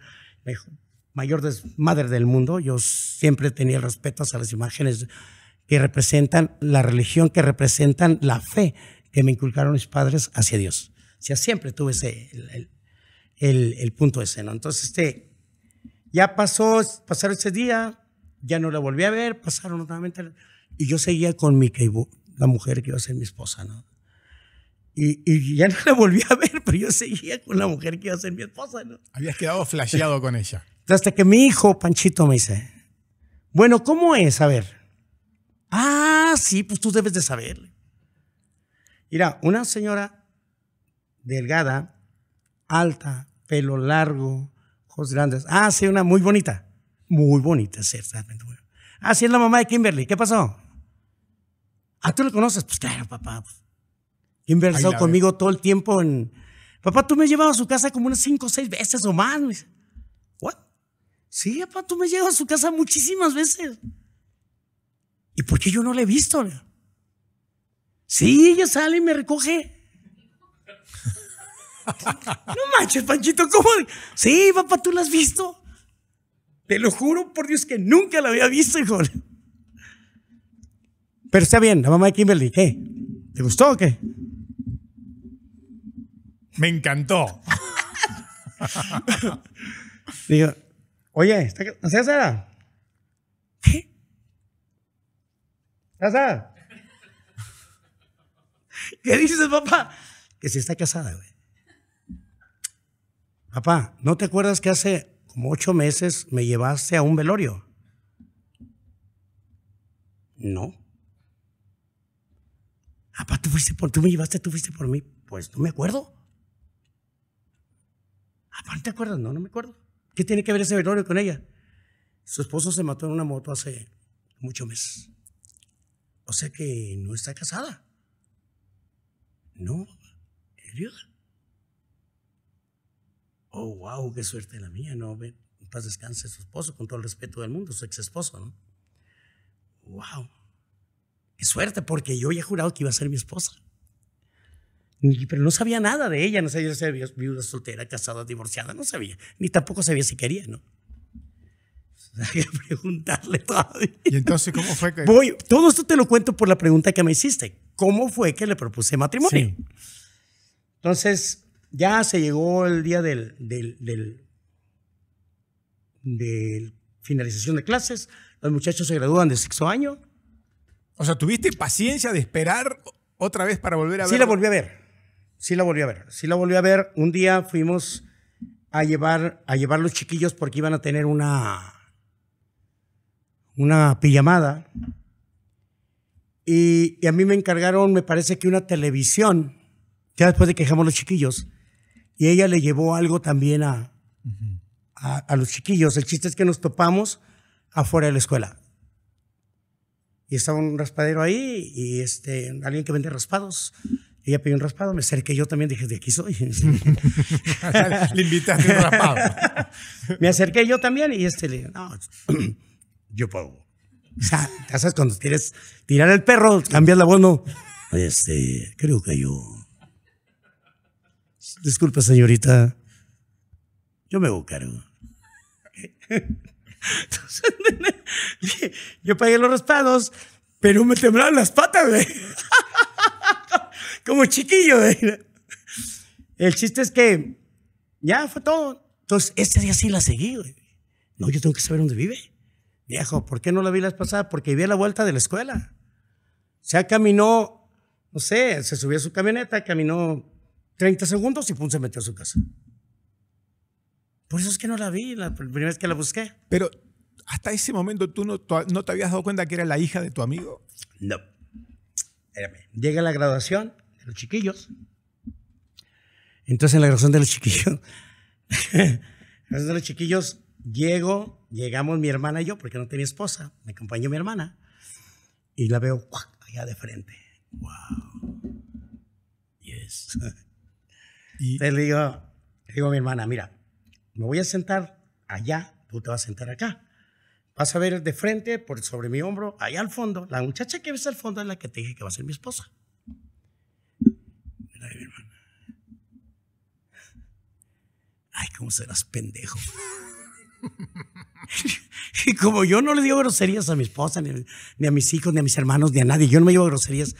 madre del mundo, yo siempre tenía respeto a las imágenes que representan la religión, que representan la fe que me inculcaron mis padres hacia Dios. O sea, siempre tuve ese, el, el, punto ese, ¿no? Entonces, este, ya pasó, pasaron ese día, ya no la volví a ver, pasaron nuevamente, y yo seguía con mi la mujer que iba a ser mi esposa, ¿no? Y, y, ya no la volví a ver, pero yo seguía con la mujer que iba a ser mi esposa, ¿no? Habías quedado flasheado con ella. Hasta que mi hijo, Panchito, me dice, bueno, ¿cómo es? A ver. Ah, sí, pues tú debes de saber. Mira, una señora delgada, alta, pelo largo, ojos grandes. Ah, sí, una muy bonita. Muy bonita, ciertamente. Ah, sí, es la mamá de Kimberly. ¿Qué pasó? Ah, ¿tú la conoces? Pues claro, papá. Kimberly ha estado conmigo todo el tiempo en... Papá, tú me has llevado a su casa como unas cinco o seis veces o más. ¿Qué? ¿What? Sí, papá, tú me has llevado a su casa muchísimas veces. ¿Y por qué yo no la he visto? Sí, ella sale y me recoge. No manches, Panchito, ¿cómo? Sí, papá, ¿tú la has visto? Te lo juro por Dios que nunca la había visto, hijo. Pero está bien, la mamá de Kimberly, ¿qué? ¿Te gustó o qué? Me encantó. Digo, oye, ¿estás casada? ¿Qué? ¿Casada? ¿Qué dices, papá? Que si está casada, güey papá, ¿no te acuerdas que hace como ocho meses me llevaste a un velorio? No. Papá, tú fuiste por, tú me llevaste, tú fuiste por mí. Pues no me acuerdo. Papá, ¿no te acuerdas? No, no me acuerdo. ¿Qué tiene que ver ese velorio con ella? Su esposo se mató en una moto hace muchos meses. O sea que no está casada. No, es oh, wow, qué suerte la mía, ¿no? paz descanse su esposo, con todo el respeto del mundo, su ex esposo, ¿no? Wow, qué suerte, porque yo ya jurado que iba a ser mi esposa. Pero no sabía nada de ella, no sabía si era viuda, soltera, casada, divorciada, no sabía. Ni tampoco sabía si quería, ¿no? que preguntarle todavía. ¿Y entonces cómo fue que.? Voy, todo esto te lo cuento por la pregunta que me hiciste. ¿Cómo fue que le propuse matrimonio? Sí. Entonces, ya se llegó el día del, finalización de clases. Los muchachos se gradúan de sexto año. O sea, ¿tuviste paciencia de esperar otra vez para volver a ver? Sí, la volví a ver. Sí, la volví a ver. Sí, la volví a ver. Un día fuimos a llevar a llevar los chiquillos porque iban a tener una una pijamada. Y, y, a mí me encargaron, me parece que una televisión, ya después de quejamos dejamos los chiquillos, y ella le llevó algo también a, a, los chiquillos. El chiste es que nos topamos afuera de la escuela. Y estaba un raspadero ahí y este, alguien que vende raspados. Ella pidió un raspado, me acerqué yo también, dije, de aquí soy. le invitaste un raspado. me acerqué yo también y este le dije, no, yo pago. O sea, ya sabes, cuando quieres tirar el perro, cambias la voz, Este, creo que yo Disculpa señorita, yo me voy Entonces, yo, pagué los raspados, pero me temblaron las patas, güey. Como chiquillo, güey. El chiste es que ya fue todo. Entonces, este día sí la seguí, güey. No, yo tengo que saber dónde vive. Viejo, ¿por qué no la vi las pasadas? Porque vi a la vuelta de la escuela. O sea, caminó, no sé, se subió a su camioneta, caminó 30 segundos y pum, se metió a su casa. Por eso es que no la vi la primera vez que la busqué. Pero hasta ese momento tú no, te habías dado cuenta que era la hija de tu amigo. No. Llega la graduación de los chiquillos. Entonces en la graduación de los chiquillos, graduación de los chiquillos, llego, llegamos mi hermana y yo, porque no tenía esposa, me acompañó mi hermana, y la veo allá de frente. ¡Wow! Yes. Y... le digo, digo a mi hermana, mira, me voy a sentar allá, tú te vas a sentar acá. Vas a ver de frente, por sobre mi hombro, allá al fondo. La muchacha que ves al fondo es la que te dije que va a ser mi esposa. Mira, mi hermana. Ay, cómo serás pendejo. y como yo no le digo groserías a mi esposa, ni, a mis hijos, ni a mis hermanos, ni a nadie, yo no me llevo groserías.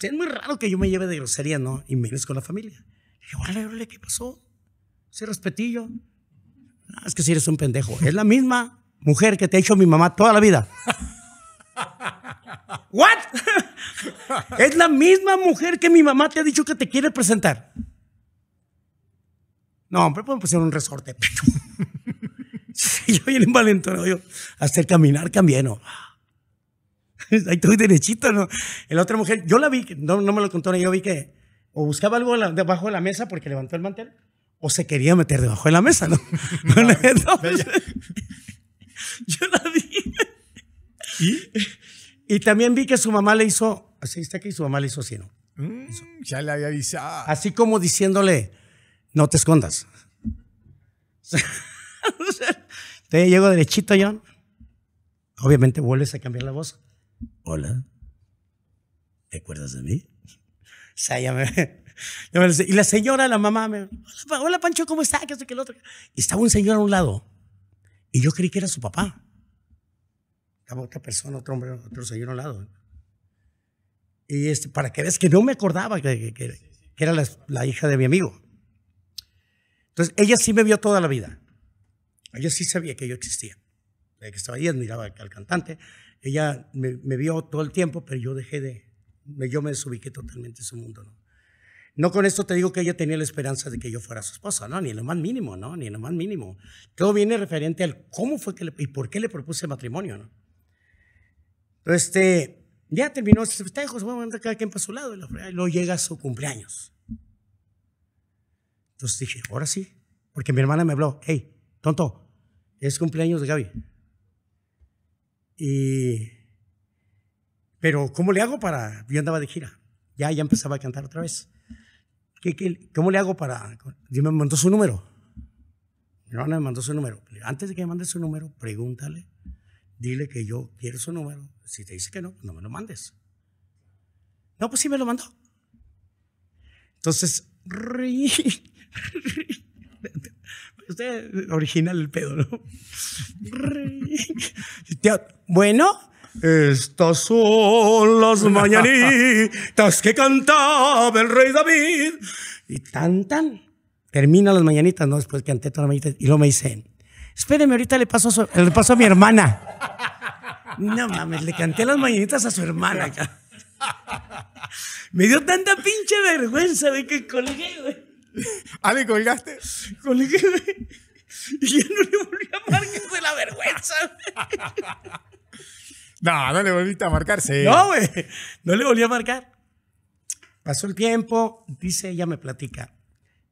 Es muy raro que yo me lleve de groserías, ¿no? Y menos con la familia. Y ¿qué pasó? Ese respetillo. es que si eres un pendejo. Es la misma mujer que te ha hecho mi mamá toda la vida. ¿What? es la misma mujer que mi mamá te ha dicho que te quiere presentar. No, hombre, podemos hacer un resorte. yo bien valentón. yo hacer caminar también, ¿no? Ahí estoy derechito, ¿no? la otra mujer, yo la vi, no, no me lo contó, yo vi que o buscaba algo debajo de la mesa porque levantó el mantel, o se quería meter debajo de la mesa, ¿no? yo la vi. ¿Y? también vi que su mamá le hizo, así está aquí, su mamá le hizo así, ¿no? Mm, ya le había avisado. Ah. Así como diciéndole, no te escondas. Te llego derechito, John. Obviamente vuelves a cambiar la voz. Hola. ¿Te acuerdas de mí? sea, ya Y la señora, la mamá, me, hola, Pancho, ¿cómo está? ¿Qué que el otro? Y estaba un señor a un lado. Y yo creí que era su papá. Estaba otra persona, otro hombre, otro señor a un lado. Y este, para que veas que no me acordaba que, era la, hija de mi amigo. Entonces, ella sí me vio toda la vida. Ella sí sabía que yo existía. Que estaba ahí, admiraba al cantante. Ella me vio todo el tiempo, pero yo dejé de, yo me desubiqué totalmente de su mundo, ¿no? No con esto te digo que ella tenía la esperanza de que yo fuera su esposa, no, ni en lo más mínimo, no, ni en lo más mínimo. Todo viene referente al cómo fue que le, y por qué le propuse matrimonio, ¿no? Entonces, este, ya terminó este José Vamos a cada quien para su lado, y luego llega su cumpleaños. Entonces dije, ahora sí, porque mi hermana me habló, hey, tonto, es cumpleaños de Gaby. Y pero ¿cómo le hago para...? Yo andaba de gira, ya, ya empezaba a cantar otra vez. ¿Qué, qué cómo le hago para...? ¿Dime, me mandó su número. Mi hermana me mandó su número. Antes de que me mande su número, pregúntale, dile que yo quiero su número. Si te dice que no, pues no me lo mandes. No, pues sí me lo mandó. Entonces, ri, es original el pedo, ¿no? Bueno, estas son las mañanitas que cantaba el rey David. Y tan, tan. Termina las mañanitas, no, después canté todas las mañanitas. Y luego me dice, espéreme, ahorita le paso a, le a mi hermana. No mames, le canté las mañanitas a su hermana. Me dio tanta pinche vergüenza de que colgué, güey. ¿Ah, le colgaste? Colgué, güey. Y ya no le volví a marcar de la vergüenza. Güey. No, no le volviste a marcar, sí. No, güey. No le volví a marcar. Pasó el tiempo, dice ella, me platica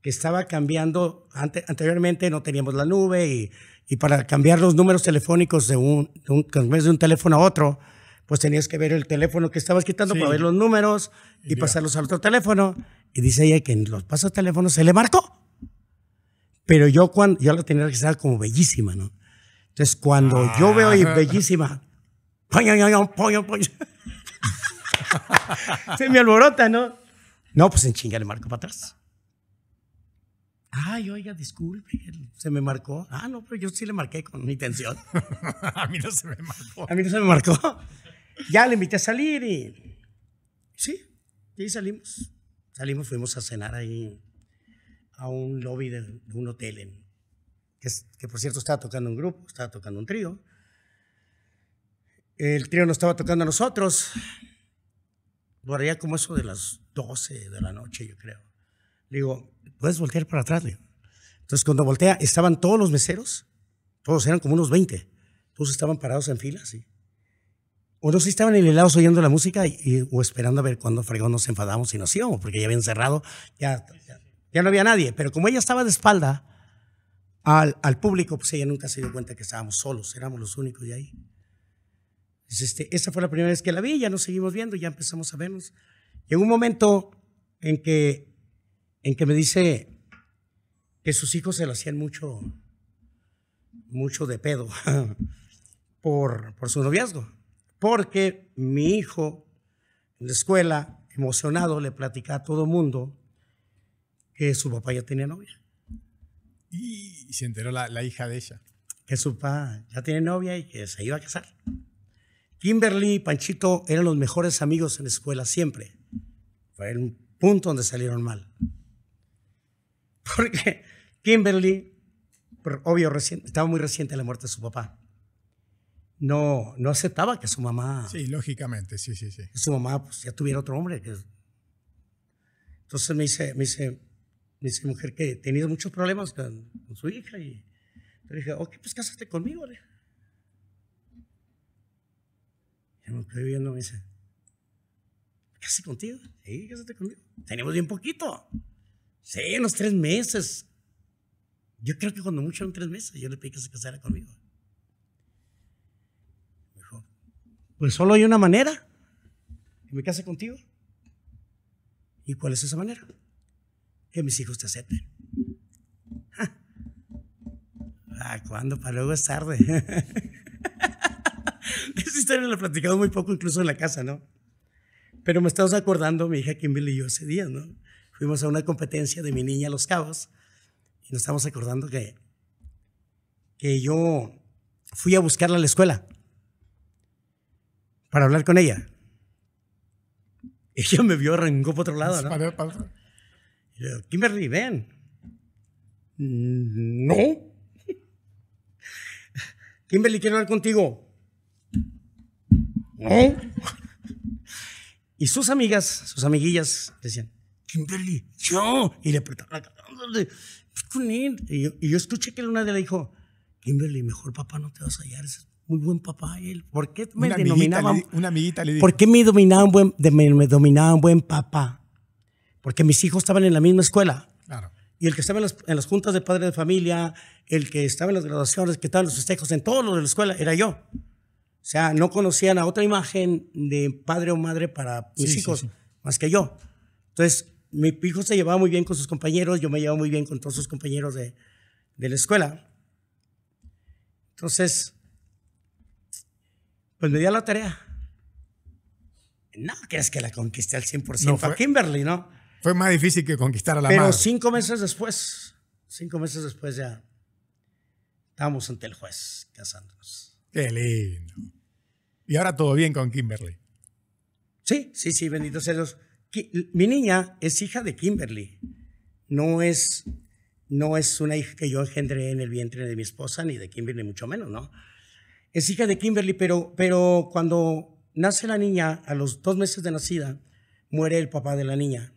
que estaba cambiando, anteriormente no teníamos la nube y, para cambiar los números telefónicos de un, de de un teléfono a otro, pues tenías que ver el teléfono que estabas quitando para ver los números y, pasarlos al otro teléfono. Y dice ella que en los pasos de teléfonos se le marcó. Pero yo cuando yo la tenía que registrada como bellísima, ¿no? Entonces cuando yo veo y ah. bellísima, Se me alborota, ¿no? No, pues en chinga le marco para atrás. Ay, oiga, disculpe, se me marcó. Ah, no, pero yo sí le marqué con mi intención. a mí no se me marcó. A mí no se me marcó. Ya le invité a salir y. Sí, y salimos. Salimos, fuimos a cenar ahí a un lobby de, un hotel, que por cierto estaba tocando un grupo, estaba tocando un trío el trío nos estaba tocando a nosotros, Lo como eso de las 12 de la noche, yo creo. Le digo, ¿puedes voltear para atrás? Entonces, cuando voltea, estaban todos los meseros, todos eran como unos 20, todos estaban parados en filas. sí. O no en estaban lado oyendo la música y, o esperando a ver cuándo fregón nos enfadamos y nos íbamos, porque ya habían cerrado, ya, ya, no había nadie. Pero como ella estaba de espalda al, al público, pues ella nunca se dio cuenta que estábamos solos, éramos los únicos de ahí. Pues, este, esa fue la primera vez que la vi, ya nos seguimos viendo, ya empezamos a vernos. en un momento en que, en que me dice que sus hijos se lo hacían mucho, mucho de pedo por, por su noviazgo, porque mi hijo en la escuela, emocionado, le platicaba a todo mundo que su papá ya tenía novia. Y, se enteró la, la hija de ella. Que su papá ya tiene novia y que se iba a casar. Kimberly y Panchito eran los mejores amigos en la escuela siempre. Fue un punto donde salieron mal. Porque Kimberly, obvio, recién, estaba muy reciente la muerte de su papá. No, no aceptaba que su mamá. Sí, lógicamente, sí, sí, sí. Que su mamá pues, ya tuviera otro hombre. Entonces me dice, me dice, dice, mujer, que tenido muchos problemas con, su hija. Y le dije, ok, pues casaste conmigo, Y me quedé viendo, me dice, ¿casé contigo? Sí, haces conmigo. Tenemos bien poquito. Sí, en los tres meses. Yo creo que cuando mucho eran tres meses, yo le pedí que se casara conmigo. Me dijo, pues solo hay una manera, que me case contigo. ¿Y cuál es esa manera? Que mis hijos te acepten. Ah, ¿cuándo? Para luego es tarde. lo he platicado muy poco, incluso en la casa, ¿no? Pero me estamos acordando, mi hija Kimberly y yo ese día, ¿no? Fuimos a una competencia de mi niña Los Cabos y nos estamos acordando que, que yo fui a buscarla a la escuela para hablar con ella. Ella me vio, arrancó por otro lado, ¿no? Y yo, Kimberly, ven. Mm, no. Kimberly, quiero hablar contigo. ¿Eh? Y sus amigas, sus amiguillas decían, Kimberly, yo. Y le la yo, y yo, escuché que una de ellas dijo, Kimberly, mejor papá no te vas a hallar, es muy buen papá él. ¿Por qué me una amiguita le dijo. ¿Por qué me dominaban buen, me, buen papá? Porque mis hijos estaban en la misma escuela. Y el que estaba en las, juntas de padres de familia, el que estaba en las graduaciones, que estaba en los festejos, en todo lo de la escuela, era yo. O sea, no conocían a otra imagen de padre o madre para mis hijos, más que yo. Entonces, mi hijo se llevaba muy bien con sus compañeros, yo me llevaba muy bien con todos sus compañeros de, la escuela. Entonces, pues me di a la tarea. No crees que la conquisté al 100% fue, a Kimberly, ¿no? Fue más difícil que conquistar a la Pero cinco meses después, cinco meses después ya estábamos ante el juez casándonos. Qué lindo. Y ahora todo bien con Kimberly. Sí, sí, sí, bendito sea Mi niña es hija de Kimberly. No es, no es una hija que yo engendré en el vientre de mi esposa, ni de Kimberly, mucho menos, ¿no? Es hija de Kimberly, pero, pero cuando nace la niña, a los dos meses de nacida, muere el papá de la niña.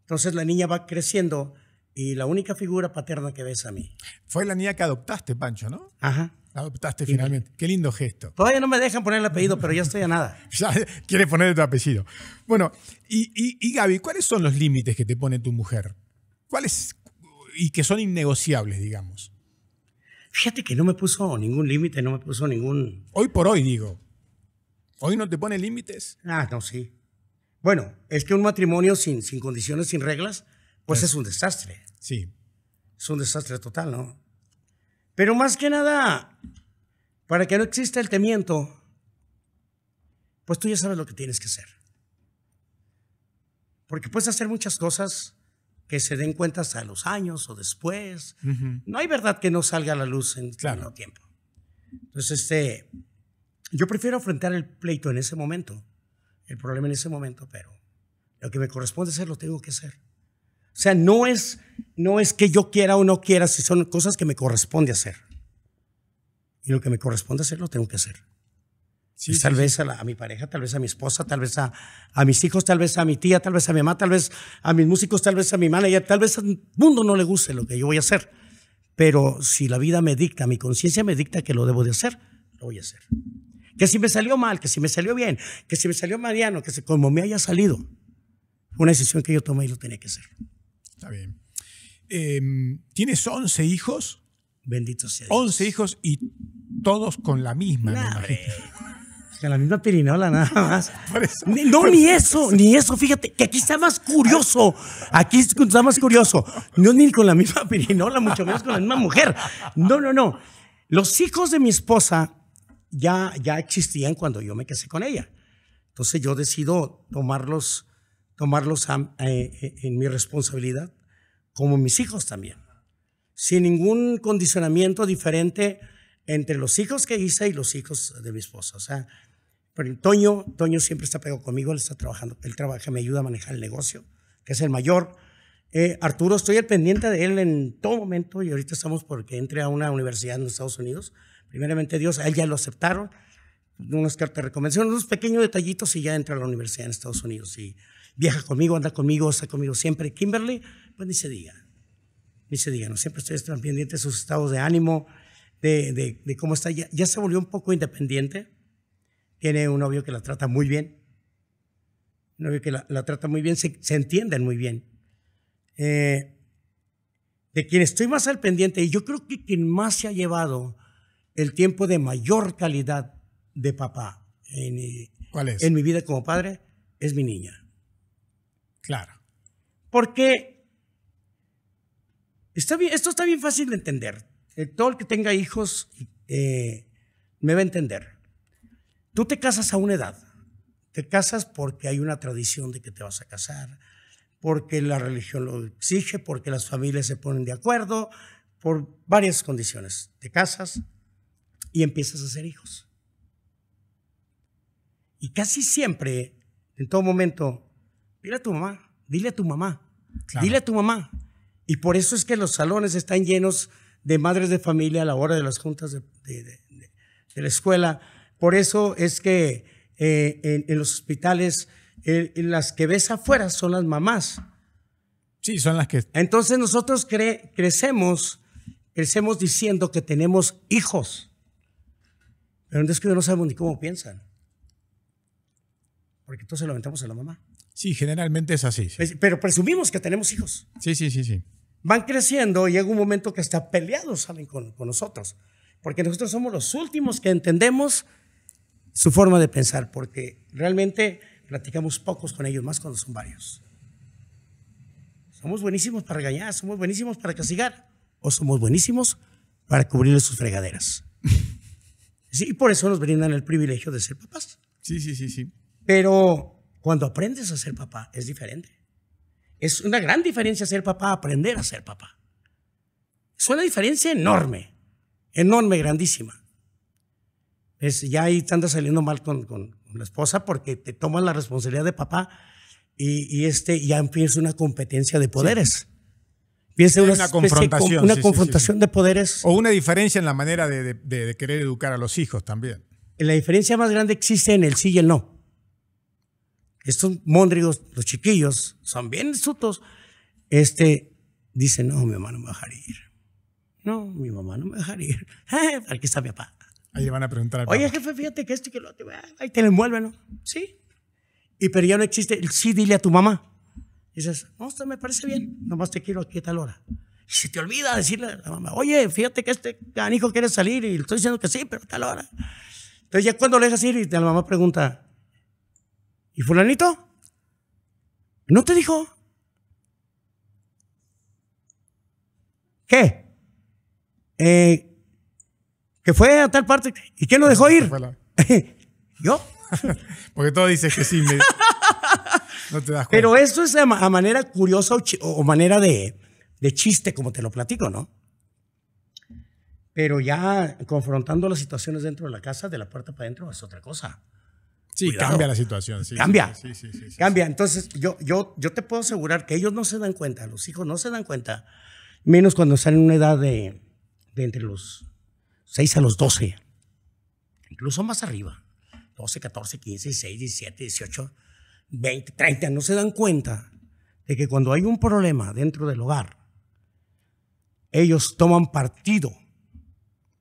Entonces la niña va creciendo y la única figura paterna que ves a mí. Fue la niña que adoptaste, Pancho, ¿no? Ajá adoptaste finalmente. Qué lindo gesto. Todavía no me dejan poner el apellido, pero ya estoy a nada. ya quieres poner tu apellido. Bueno, y, y, Gaby, ¿cuáles son los límites que te pone tu mujer? ¿Cuáles? Y que son innegociables, digamos. Fíjate que no me puso ningún límite, no me puso ningún... Hoy por hoy, digo. ¿Hoy no te pone límites? Ah, no, sí. Bueno, es que un matrimonio sin, sin condiciones, sin reglas, pues es un desastre. Sí. Es un desastre total, ¿no? Pero más que nada, para que no exista el temiento, pues tú ya sabes lo que tienes que hacer. Porque puedes hacer muchas cosas que se den cuenta hasta los años o después. No hay verdad que no salga a la luz en claro. tiempo. Entonces, este, yo prefiero afrontar el pleito en ese momento, el problema en ese momento, pero lo que me corresponde hacer lo tengo que hacer. O sea, no es, no es que yo quiera o no quiera, si son cosas que me corresponde hacer. Y lo que me corresponde hacer lo tengo que hacer. Pues tal vez A, mi pareja, tal vez a mi esposa, tal vez a, mis hijos, tal vez a mi tía, tal vez a mi mamá, tal vez a mis músicos, tal vez a mi manager, tal vez al mundo no le guste lo que yo voy a hacer. Pero si la vida me dicta, mi conciencia me dicta que lo debo de hacer, lo voy a hacer. Que si me salió mal, que si me salió bien, que si me salió Mariano, que como me haya salido, una decisión que yo tomé y lo tenía que hacer. Está bien. Em, ¿Tienes 11 hijos? Bendito sea. 11 hijos y todos con la misma, Con la misma pirinola, nada más. no, ni eso, ni eso. Fíjate que aquí está más curioso. Aquí está más curioso. No, ni con la misma pirinola, mucho menos con la misma mujer. No, no, no. Los hijos de mi esposa ya, ya existían cuando yo me casé con ella. Entonces yo decido tomarlos tomarlos eh, eh, en mi responsabilidad, como mis hijos también, sin ningún condicionamiento diferente entre los hijos que hice y los hijos de mi esposa. O sea, pero Toño, Toño siempre está pegado conmigo, él está trabajando, él trabaja, me ayuda a manejar el negocio, que es el mayor. Eh, Arturo, estoy al pendiente de él en todo momento y ahorita estamos porque entre a una universidad en Estados Unidos. Primeramente Dios, a él ya lo aceptaron, unas cartas de recomendación, unos pequeños detallitos y ya entra a la universidad en Estados Unidos. Y viaja conmigo, anda conmigo, está conmigo siempre. Kimberly, pues ni se diga, ni se diga, ¿no? Siempre estoy están de sus estados de ánimo, de, cómo está. Ya, se volvió un poco independiente. Tiene un novio que la trata muy bien. Un novio que la, trata muy bien, se, se entienden muy bien. Eh, de quien estoy más al pendiente, y yo creo que quien más se ha llevado el tiempo de mayor calidad de papá en, en mi vida como padre, es mi niña. Claro. Porque está bien, esto está bien fácil de entender. Eh, todo el que tenga hijos eh, me va a entender. Tú te casas a una edad. Te casas porque hay una tradición de que te vas a casar, porque la religión lo exige, porque las familias se ponen de acuerdo, por varias condiciones. Te casas y empiezas a hacer hijos. Y casi siempre, en todo momento, Dile a tu mamá, dile a tu mamá, dile a tu mamá. Y por eso es que los salones están llenos de madres de familia a la hora de las juntas de, la escuela. Por eso es que eh, en, los hospitales las que ves afuera son las mamás. Sí, son las que... Entonces nosotros crecemos, crecemos diciendo que tenemos hijos. Pero entonces que no sabemos ni cómo piensan. Porque entonces lo a la mamá. Sí, generalmente es así. Pero presumimos que tenemos hijos. Sí, sí, sí, sí. Van creciendo y llega un momento que está peleados salen con, nosotros, porque nosotros somos los últimos que entendemos su forma de pensar, porque realmente platicamos pocos con ellos, más cuando son varios. Somos buenísimos para regañar, somos buenísimos para castigar, o somos buenísimos para cubrirles sus fregaderas. sí, y por eso nos brindan el privilegio de ser papás. Sí, sí, sí, sí. Pero cuando aprendes a ser papá, es diferente. Es una gran diferencia ser papá, aprender a ser papá. Es una diferencia enorme, enorme, grandísima. Es, ya ahí te andas saliendo mal con, con, la esposa porque te tomas la responsabilidad de papá y, este, ya empieza una competencia de poderes. empieza una, confrontación, una confrontación de poderes. O una diferencia en la manera de, querer educar a los hijos también. La diferencia más grande existe en el sí y el no estos móndrigos, los chiquillos, son bien sutos, este, dice, no, mi mamá no me va a dejar ir. No, mi mamá no me va a dejar ir. Aquí está mi papá. Ahí le van a preguntar al Oye, jefe, fíjate que este, que lo otro, ah, ahí te lo envuelven, ¿no? Sí. Y pero ya no existe, sí, dile a tu mamá. dices, no, esto me parece bien, nomás te quiero aquí a tal hora. Y se te olvida decirle a la mamá, oye, fíjate que este canijo quiere salir y le estoy diciendo que sí, pero a tal hora. Entonces ya cuando le dejas ir y la mamá pregunta, ¿Y fulanito? ¿No te dijo? ¿Qué? Eh, que fue a tal parte. ¿Y quién lo dejó ir? ¿Yo? Porque todo dice que sí. No te das cuenta. Pero eso es a, manera curiosa o, manera de, de chiste, como te lo platico, ¿no? Pero ya confrontando las situaciones dentro de la casa, de la puerta para adentro, es otra cosa. Sí, cambia la situación. cambia. cambia. Entonces, yo, yo, yo te puedo asegurar que ellos no se dan cuenta, los hijos no se dan cuenta, menos cuando están en una edad de, de entre los 6 a los 12, incluso más arriba, 12, 14, 15, 16, 17, 18, 20, 30, no se dan cuenta de que cuando hay un problema dentro del hogar, ellos toman partido.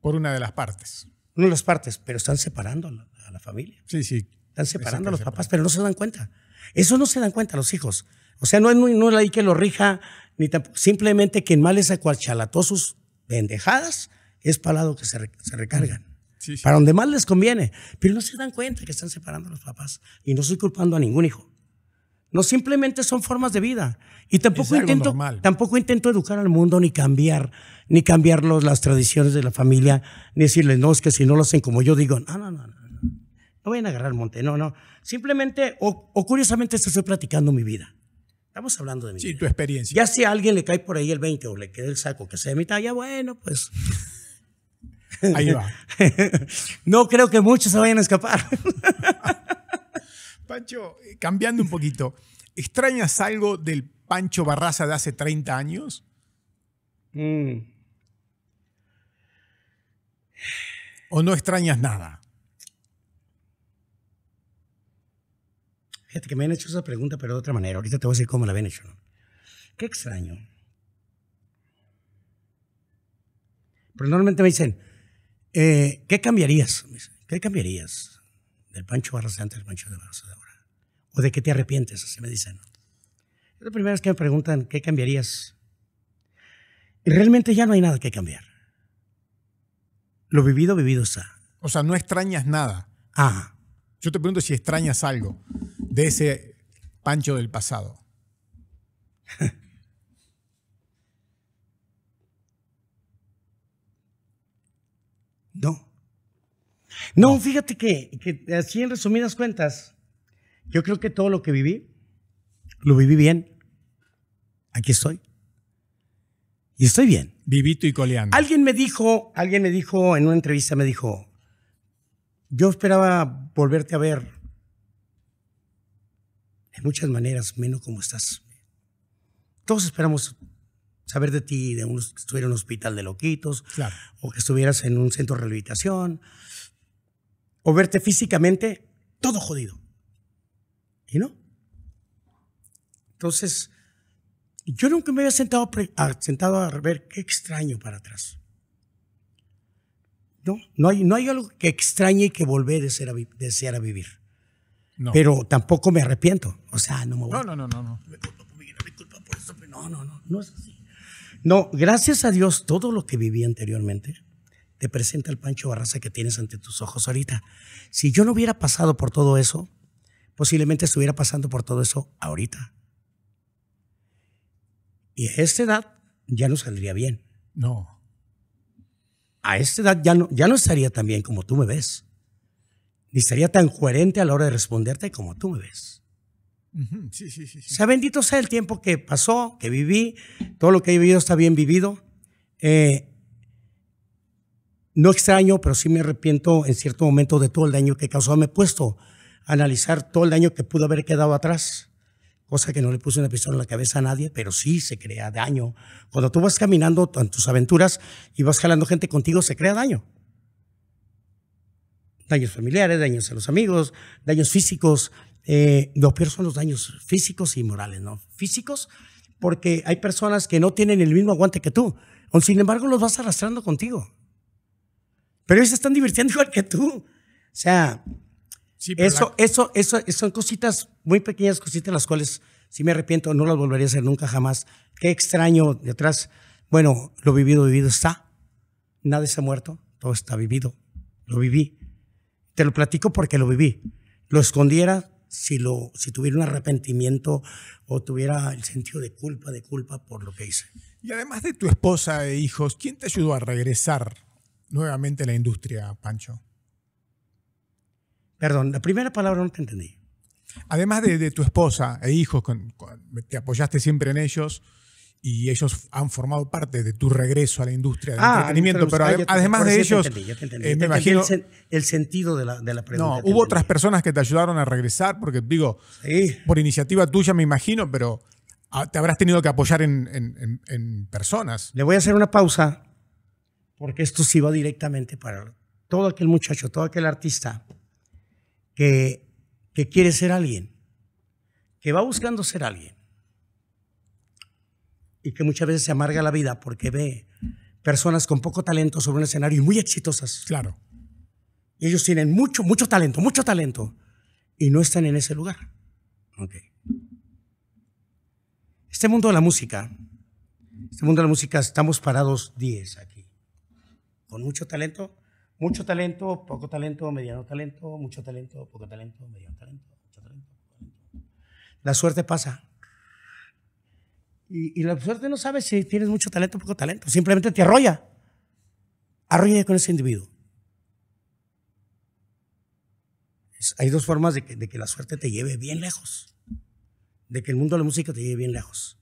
Por una de las partes. Una de las partes, pero están separando a la familia. Sí, sí, están separando a los papás, pero no se dan cuenta. Eso no se dan cuenta los hijos. O sea, no es, no que lo rija, ni simplemente quien mal les acuachalatos sus bendejadas, es palado que se, recargan. Para donde más les conviene. Pero no se dan cuenta que están separando a los papás. Y no estoy culpando a ningún hijo. No simplemente son formas de vida. Y tampoco intento, tampoco intento educar al mundo ni cambiar, ni cambiar las tradiciones de la familia, ni decirles, no, es que si no lo hacen como yo digo, no, no. no. No vayan a agarrar el monte, no, no. Simplemente, o, curiosamente, esto estoy platicando mi vida. Estamos hablando de mi sí, tu experiencia. Ya si a alguien le cae por ahí el 20 o le queda el saco que sea de mi talla, bueno, pues. Ahí va. no creo que muchos se vayan a escapar. Pancho, eh, cambiando un poquito, ¿extrañas algo del Pancho Barraza de hace 30 años? Mm. ¿O no extrañas nada? que me han hecho esa pregunta, pero de otra manera. Ahorita te voy a decir cómo la habían hecho. Qué extraño. Pero normalmente me dicen, eh, ¿qué cambiarías? ¿Qué cambiarías del Pancho Barras de antes al Pancho de Barras de ahora? ¿O de qué te arrepientes? Así me dicen. Es la primera vez que me preguntan, ¿qué cambiarías? Y realmente ya no hay nada que cambiar. Lo vivido, vivido está. O sea, no extrañas nada. Ah. Yo te pregunto si extrañas algo de ese Pancho del pasado. No. No, fíjate que, así en resumidas cuentas, yo creo que todo lo que viví, lo viví bien. Aquí estoy. Y estoy bien. Vivito y coleando. Alguien me dijo, alguien me dijo en una entrevista, me dijo, yo esperaba volverte a ver de muchas maneras, menos como estás. Todos esperamos saber de ti, de unos que estuviera en un hospital de loquitos, o que estuvieras en un centro de rehabilitación, o verte físicamente todo jodido. ¿Y no? Entonces, yo nunca me había sentado a, sentado a ver qué extraño para atrás. No, no hay, no hay algo que extrañe y que volver a, desear a vivir. Pero tampoco me arrepiento. O sea, no me voy. No, no, no, no. No, me por eso, no, no, no, no es así. No, gracias a Dios, todo lo que viví anteriormente te presenta el Pancho Barraza que tienes ante tus ojos ahorita. Si yo no hubiera pasado por todo eso, posiblemente estuviera pasando por todo eso ahorita. Y a esta edad ya no saldría bien. No. A esta edad ya no, ya no estaría tan bien como tú me ves ni sería tan coherente a la hora de responderte como tú me ves. O sea, bendito sea el tiempo que pasó, que viví, todo lo que he vivido está bien vivido. Eh, no extraño, pero sí me arrepiento en cierto momento de todo el daño que causó. Me he puesto a analizar todo el daño que pudo haber quedado atrás, cosa que no le puse una pistola en la cabeza a nadie, pero sí se crea daño. Cuando tú vas caminando en tus aventuras y vas jalando gente contigo, se crea daño daños familiares, daños a los amigos, daños físicos. Eh, los peores son los daños físicos y morales, ¿no? Físicos, porque hay personas que no tienen el mismo aguante que tú. O, sin embargo, los vas arrastrando contigo. Pero ellos se están divirtiendo igual que tú. O sea, eso, eso, eso, son cositas, muy pequeñas cositas, las cuales si me arrepiento, no las volvería a hacer nunca jamás. Qué extraño detrás Bueno, lo vivido, vivido está. Nadie se ha muerto, todo está vivido. Lo viví. Te lo platico porque lo viví. Lo escondiera si, lo, si tuviera un arrepentimiento o tuviera el sentido de culpa, de culpa por lo que hice. Y además de tu esposa e hijos, ¿quién te ayudó a regresar nuevamente a la industria, Pancho? Perdón, la primera palabra no te entendí. Además de, tu esposa e hijos, te apoyaste siempre en ellos, y ellos han formado parte de tu regreso a la industria del ah, entretenimiento, pero ah, además de ellos, me imagino... El, sentido de la, pregunta. No, hubo otras personas que te ayudaron a regresar, porque digo, por iniciativa tuya me imagino, pero ah, te habrás tenido que apoyar en, personas. Le voy a hacer una pausa, porque esto sí va directamente para todo aquel muchacho, todo aquel artista que quiere ser alguien, que va buscando ser alguien y que muchas veces se amarga la vida porque ve personas con poco talento sobre un escenario y muy exitosas. Claro. Y ellos tienen mucho, mucho talento, mucho talento y no están en ese lugar. Este mundo de la música, este mundo de la música estamos parados 10 aquí. Con mucho talento, mucho talento, poco talento, mediano talento, mucho talento, poco talento, mediano talento, mucho talento. La suerte pasa. Y, la suerte no sabe si tienes mucho talento o poco talento. Simplemente te arrolla. Arrolla con ese individuo. hay dos formas de que, la suerte te lleve bien lejos. De que el mundo de la música te lleve bien lejos.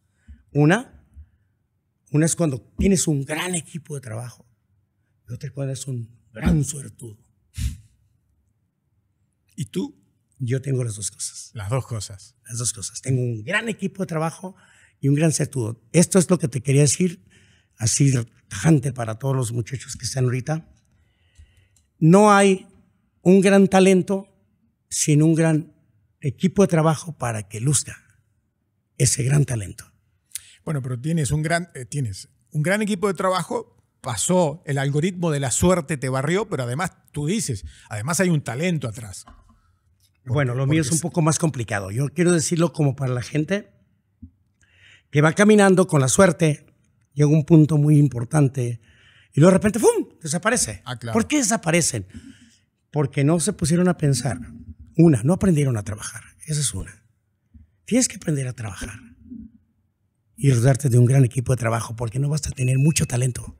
Una, una es cuando tienes un gran equipo de trabajo. Y otra es cuando es un gran suertudo. ¿Y tú? Yo tengo las dos cosas. Las dos cosas. Las dos cosas. Tengo un gran equipo de trabajo y un gran certudo. Esto es lo que te quería decir, así tajante para todos los muchachos que están ahorita. No hay un gran talento sin un gran equipo de trabajo para que luzca ese gran talento. Bueno, pero tienes un gran, eh, tienes un gran equipo de trabajo, pasó el algoritmo de la suerte, te barrió, pero además tú dices, además hay un talento atrás. bueno, lo mío es un poco más complicado. Yo quiero decirlo como para la gente que va caminando con la suerte, llega un punto muy importante y luego de repente, ¡fum!, desaparece. Ah, ¿Por qué desaparecen? Porque no se pusieron a pensar. Una, no aprendieron a trabajar. Esa es una. Tienes que aprender a trabajar y rodarte de un gran equipo de trabajo porque no basta tener mucho talento.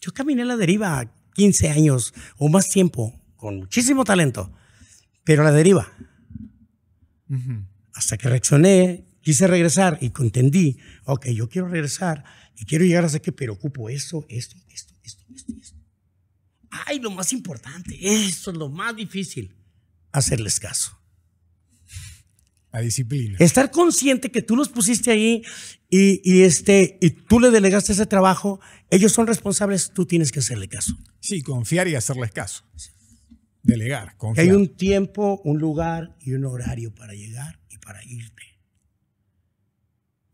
Yo caminé a la deriva 15 años o más tiempo con muchísimo talento, pero a la deriva. Hasta que reaccioné quise regresar y entendí, ok, yo quiero regresar y quiero llegar hasta que, preocupo ocupo esto, esto, esto, esto, esto, esto. Ay, lo más importante, eso es lo más difícil, hacerles caso. La disciplina. Estar consciente que tú los pusiste ahí y, este, y tú le delegaste ese trabajo, ellos son responsables, tú tienes que hacerle caso. Sí, confiar y hacerles caso. Delegar, confiar. hay un tiempo, un lugar y un horario para llegar y para irte.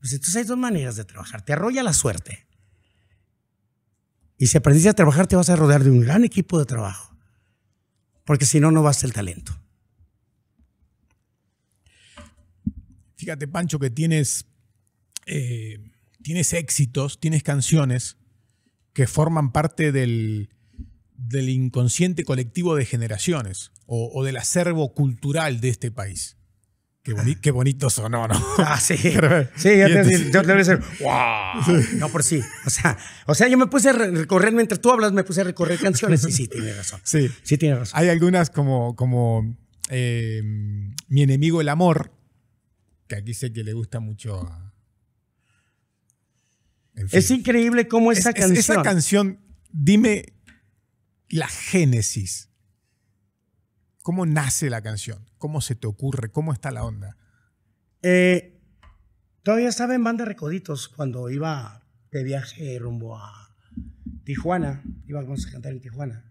Pues, entonces hay dos maneras de trabajar. Te arrolla la suerte. Y si aprendiste a trabajar, te vas a rodear de un gran equipo de trabajo. Porque si no, no vas el talento. Fíjate, Pancho, que tienes, eh, tienes éxitos, tienes canciones que forman parte del, inconsciente colectivo de generaciones o, del acervo cultural de este país. Qué, bonito sonó, ¿no? Ah, sí. sí, yo, te, voy a decir, wow. No, por sí. O sea, yo me puse a recorrer, mientras tú hablas, me puse a recorrer canciones y sí, tiene razón. Sí. tiene razón. Hay algunas como, como eh, Mi enemigo el amor, que aquí sé que le gusta mucho Es increíble cómo esa canción... esa canción, dime la génesis ¿Cómo nace la canción? ¿Cómo se te ocurre? ¿Cómo está la onda? Eh, todavía estaba en banda Recoditos cuando iba de viaje rumbo a Tijuana. Iba a cantar en Tijuana.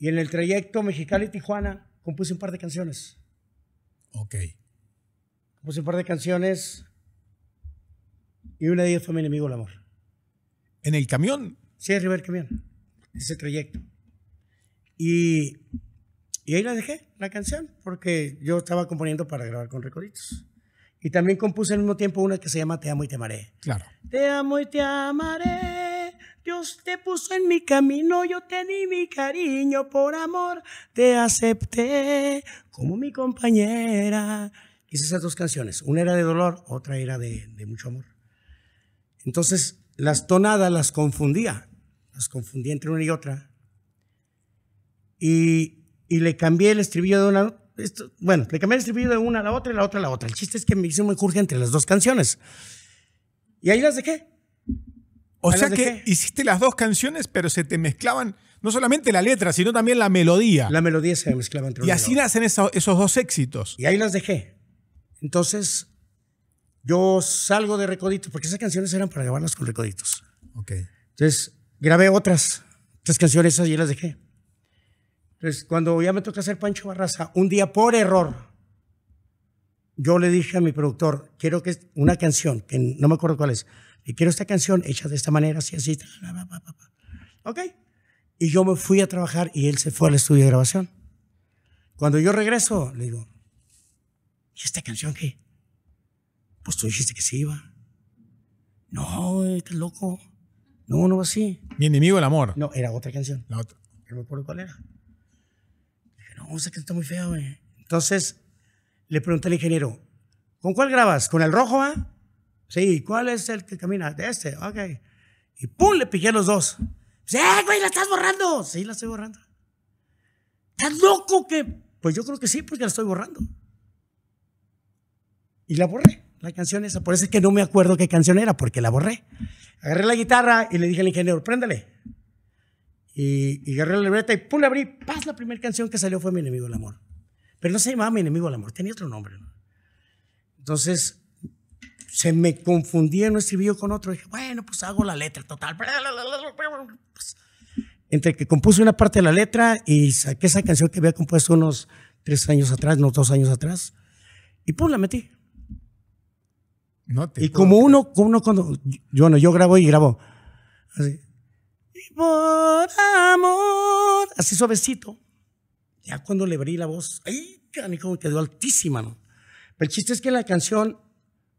Y en el trayecto Mexicali-Tijuana compuse un par de canciones. Ok. Compuse un par de canciones y una de ellas fue Mi Enemigo el Amor. ¿En el camión? Sí, arriba del camión. Ese trayecto. Y y ahí la dejé, la canción, porque yo estaba componiendo para grabar con recorditos. Y también compuse al mismo tiempo una que se llama Te amo y te amaré. Claro. Te amo y te amaré. Dios te puso en mi camino, yo tenía mi cariño por amor, te acepté como mi compañera. Hice esas dos canciones, una era de dolor, otra era de, de mucho amor. Entonces, las tonadas las confundía, las confundía entre una y otra. Y y le cambié el estribillo de una. bueno, le cambié el estribillo de una a la otra y la otra a la otra. El chiste es que me hice muy curge entre las dos canciones. Y ahí las dejé. O sea que hiciste las dos canciones, pero se te mezclaban no solamente la letra, sino también la melodía. La melodía se mezclaba entre Y así y nacen esos dos éxitos. Y ahí las dejé. Entonces, yo salgo de Recoditos, porque esas canciones eran para grabarlas con Recoditos. Ok. Entonces, grabé otras, tres canciones esas y las dejé. Entonces, cuando ya me toca hacer Pancho Barraza, un día por error, yo le dije a mi productor, quiero que una canción, que no me acuerdo cuál es, y quiero esta canción hecha de esta manera, así, así, ok. Y yo me fui a trabajar y él se fue al estudio de grabación. Cuando yo regreso, le digo, ¿y esta canción qué? Pues tú dijiste que se iba. No, estás loco. No, no así. Mi enemigo el amor. No, era otra canción. La otra. No me acuerdo cuál era a que está muy feo, güey. Entonces le pregunté al ingeniero, ¿con cuál grabas? ¿Con el rojo, ah? Sí, ¿cuál es el que camina? De este, ok. Y pum, le piqué los dos. Dice, ¡eh, güey, la estás borrando! Sí, la estoy borrando. ¿Estás loco que...? Pues yo creo que sí, porque la estoy borrando. Y la borré, la canción esa. Por eso es que no me acuerdo qué canción era, porque la borré. Agarré la guitarra y le dije al ingeniero, préndale. Y, agarré la libreta y pum, la abrí. Paz, la primera canción que salió fue Mi enemigo el amor. Pero no se llamaba Mi enemigo el amor, tenía otro nombre. Entonces, se me confundía no estribillo con otro. Dije, bueno, pues hago la letra total. Pues, entre que compuse una parte de la letra y saqué esa canción que había compuesto unos tres años atrás, no dos años atrás, y pum, la metí. y como uno, como uno cuando, yo, bueno, yo grabo y grabo. Así por amor. Así suavecito. Ya cuando le abrí la voz, ¡ay, canico! Quedó altísima, ¿no? Pero el chiste es que la canción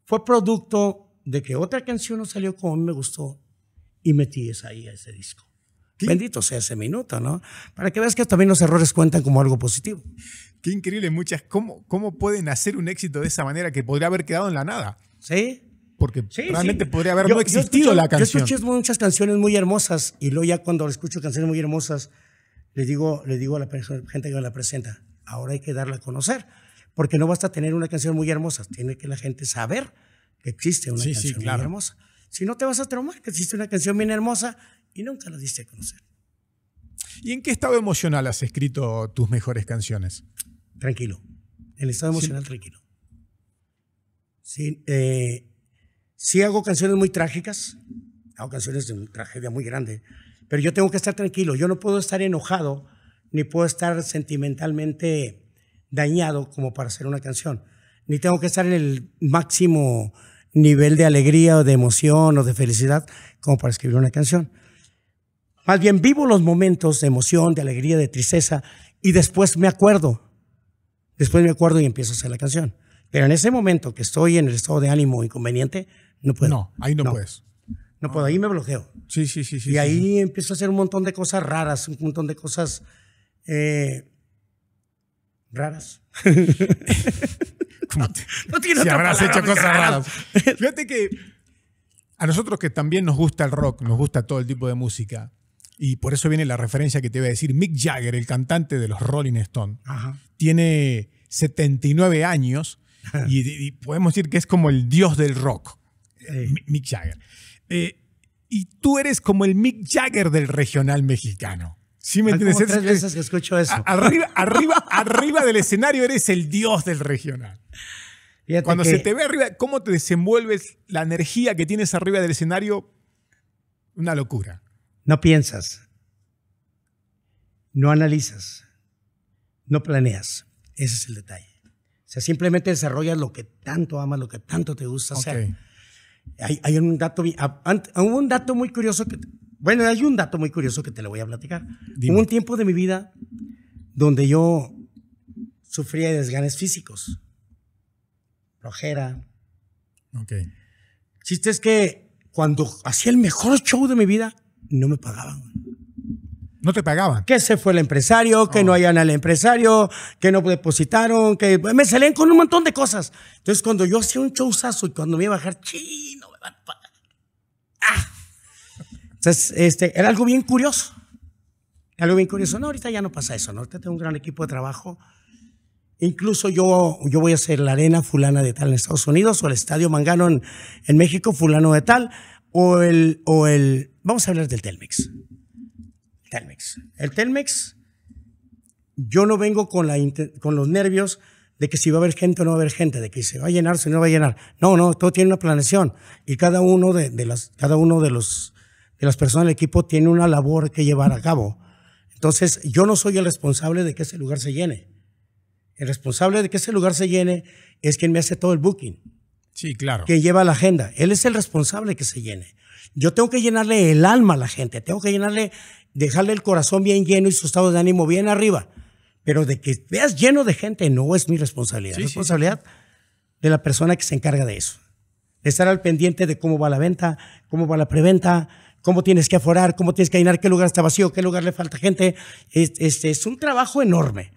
fue producto de que otra canción no salió como a me gustó y metí esa ahí a ese disco. Bendito sea ese minuto, ¿no? Para que veas que también los errores cuentan como algo positivo. Qué increíble, muchas. ¿Cómo, cómo pueden hacer un éxito de esa manera que podría haber quedado en la nada? Sí porque realmente podría haber no existido la canción. Yo escuché muchas canciones muy hermosas y luego ya cuando escucho canciones muy hermosas, le digo, le digo a la gente que me la presenta, ahora hay que darla a conocer, porque no basta tener una canción muy hermosa, tiene que la gente saber que existe una canción muy hermosa. Si no te vas a traumar que existe una canción bien hermosa y nunca la diste a conocer. ¿Y en qué estado emocional has escrito tus mejores canciones? Tranquilo. El estado emocional tranquilo. Sí, eh, si hago canciones muy trágicas, hago canciones de una tragedia muy grande, pero yo tengo que estar tranquilo, yo no puedo estar enojado ni puedo estar sentimentalmente dañado como para hacer una canción, ni tengo que estar en el máximo nivel de alegría o de emoción o de felicidad como para escribir una canción. Más bien vivo los momentos de emoción, de alegría, de tristeza y después me acuerdo. Después me acuerdo y empiezo a hacer la canción. Pero en ese momento que estoy en el estado de ánimo inconveniente, no No, ahí no, puedes. No puedo, ahí me bloqueo. Sí, sí, sí. sí y ahí empiezo a hacer un montón de cosas raras, un montón de cosas eh, raras. no, no tiene si habrás hecho cosas raras. Fíjate que a nosotros que también nos gusta el rock, nos gusta todo el tipo de música, y por eso viene la referencia que te voy a decir, Mick Jagger, el cantante de los Rolling Stones, tiene 79 años y podemos decir que es como el dios del rock Mick Jagger. Eh, y tú eres como el Mick Jagger del regional mexicano. Sí, me entiendes. Tres veces que escucho eso. Arriba, arriba, arriba del escenario eres el dios del regional. Cuando se te ve arriba, cómo te desenvuelves, la energía que tienes arriba del escenario, una locura. No piensas, no analizas, no planeas. Ese es el detalle. O sea, simplemente desarrollas lo que tanto amas, lo que tanto te gusta. O sea, hay, un dato, ah, ah, un dato muy curioso que, bueno, hay un dato muy curioso que te lo voy a platicar. Hubo un tiempo de mi vida donde yo sufría desganes físicos, rojera. Ok. Chiste es que cuando hacía el mejor show de mi vida, no me pagaban. No te pagaban. Que se fue el empresario, que no oh. hayan al empresario, que no depositaron, que me salen con un montón de cosas. Entonces, cuando yo hacía un showzazo y cuando me iba a bajar, ¡chi! Entonces, este, era algo bien curioso. Algo bien curioso. No, ahorita ya no pasa eso, ¿no? Ahorita tengo un gran equipo de trabajo. Incluso yo, yo voy a hacer la arena fulana de tal en Estados Unidos o el estadio Mangano en, en México fulano de tal o el, o el... Vamos a hablar del Telmex. Telmex. El Telmex, yo no vengo con, la, con los nervios de que si va a haber gente o no va a haber gente, de que se va a llenar o si no va a llenar. No, no, todo tiene una planeación y cada uno de, las, cada uno de los, de las personas del equipo tiene una labor que llevar a cabo. Entonces, yo no soy el responsable de que ese lugar se llene. El responsable de que ese lugar se llene es quien me hace todo el booking. Sí, claro. Que lleva la agenda. Él es el responsable que se llene. Yo tengo que llenarle el alma a la gente, tengo que llenarle, dejarle el corazón bien lleno y su estado de ánimo bien arriba pero de que veas lleno de gente no es mi responsabilidad. es responsabilidad de la persona que se encarga de eso. De estar al pendiente de cómo va la venta, cómo va la preventa, cómo tienes que aforar, cómo tienes que llenar, qué lugar está vacío, qué lugar le falta gente. Es, un trabajo enorme.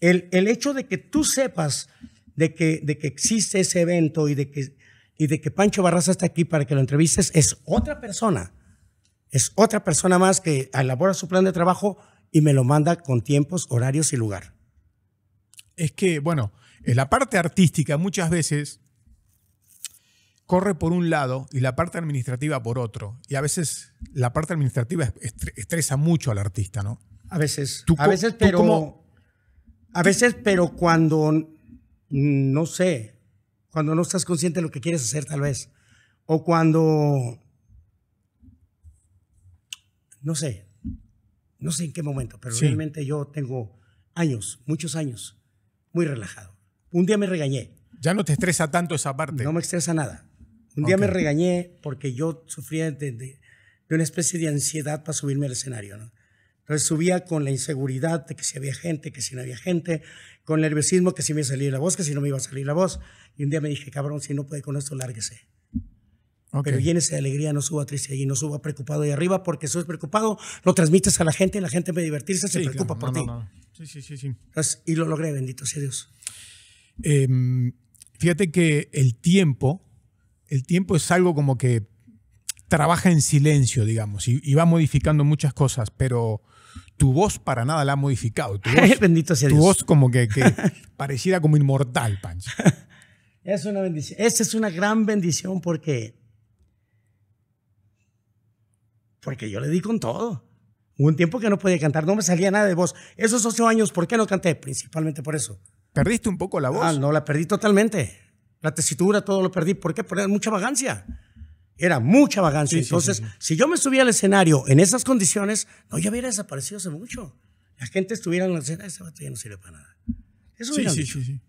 El, el, hecho de que tú sepas de que, de que existe ese evento y de, que, y de que Pancho Barraza está aquí para que lo entrevistes es otra persona. Es otra persona más que elabora su plan de trabajo y me lo manda con tiempos, horarios y lugar. Es que, bueno, en la parte artística muchas veces corre por un lado y la parte administrativa por otro. Y a veces la parte administrativa estresa mucho al artista, ¿no? A veces. a veces, pero. a veces, pero cuando. No sé. Cuando no estás consciente de lo que quieres hacer, tal vez. O cuando. No sé no sé en qué momento, pero realmente yo tengo años, muchos años, muy relajado. Un día me regañé. Ya no te estresa tanto esa parte. No me estresa nada. Un día me regañé porque yo sufría de, una especie de ansiedad para subirme al escenario. ¿no? Entonces subía con la inseguridad de que si había gente, que si no había gente, con el nerviosismo que si me iba a salir la voz, que si no me iba a salir la voz. Y un día me dije, cabrón, si no puede con esto, lárguese. Pero llénese de alegría, no suba triste allí, no suba preocupado ahí arriba, porque si es preocupado, lo transmites a la gente, y la gente me divertirse, se preocupa por ti. Sí, sí, sí, sí. y lo logré, bendito sea Dios. Em, fíjate que el tiempo, el tiempo es algo como que trabaja en silencio, digamos, y, va modificando muchas cosas, pero tu voz para nada la ha modificado. Tu voz, bendito sea tu voz como que, que pareciera como inmortal, Pancho. es una bendición. Esa es una gran bendición porque porque yo le di con todo. Hubo un tiempo que no podía cantar, no me salía nada de voz. Esos ocho años, ¿por qué no canté? Principalmente por eso. ¿Perdiste un poco la voz? Ah, no, la perdí totalmente. La tesitura, todo lo perdí. ¿Por qué? Porque era mucha vagancia. Era mucha vagancia. Entonces, si yo me subía al escenario en esas condiciones, no, ya hubiera desaparecido hace mucho. La gente estuviera en la escena, ese ya no sirve para nada. Eso sí, sí, sí,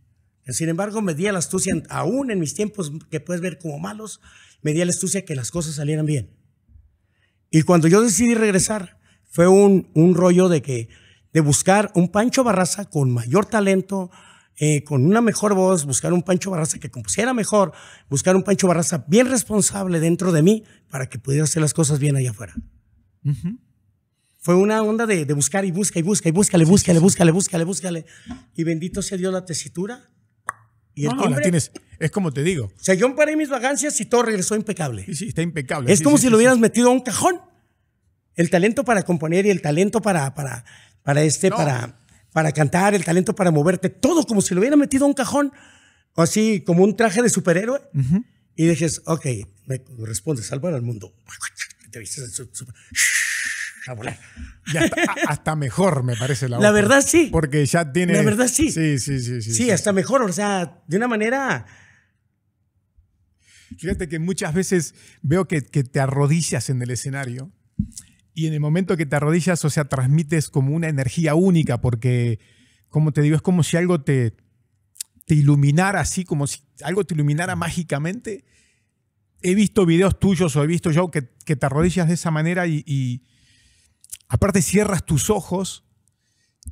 Sin embargo, me di la astucia, aún en mis tiempos que puedes ver como malos, me di la astucia que las cosas salieran bien. Y cuando yo decidí regresar, fue un, rollo de que, de buscar un Pancho Barraza con mayor talento, eh, con una mejor voz, buscar un Pancho Barraza que compusiera mejor, buscar un Pancho Barraza bien responsable dentro de mí para que pudiera hacer las cosas bien allá afuera. Fue una onda de, de, buscar y busca y busca y búscale, búscale, búscale, búscale, búscale. Y bendito sea Dios la tesitura y es como te digo. O sea, yo paré mis vacancias y todo regresó impecable. Sí, sí, está impecable. Es como si lo hubieras metido a un cajón. El talento para componer y el talento para, para, para este, para, para cantar, el talento para moverte, todo como si lo hubiera metido a un cajón, o así como un traje de superhéroe. Y dices, ok, me respondes, salvar al mundo. Te super hasta, mejor me parece la La verdad sí. Porque ya tiene. La verdad sí. Sí, sí, sí. Sí, hasta mejor, o sea, de una manera. Fíjate que muchas veces veo que, te arrodillas en el escenario y en el momento que te arrodillas, o sea, transmites como una energía única porque, como te digo, es como si algo te, te iluminara así, como si algo te iluminara mágicamente. He visto videos tuyos o he visto yo que, que te arrodillas de esa manera y Aparte cierras tus ojos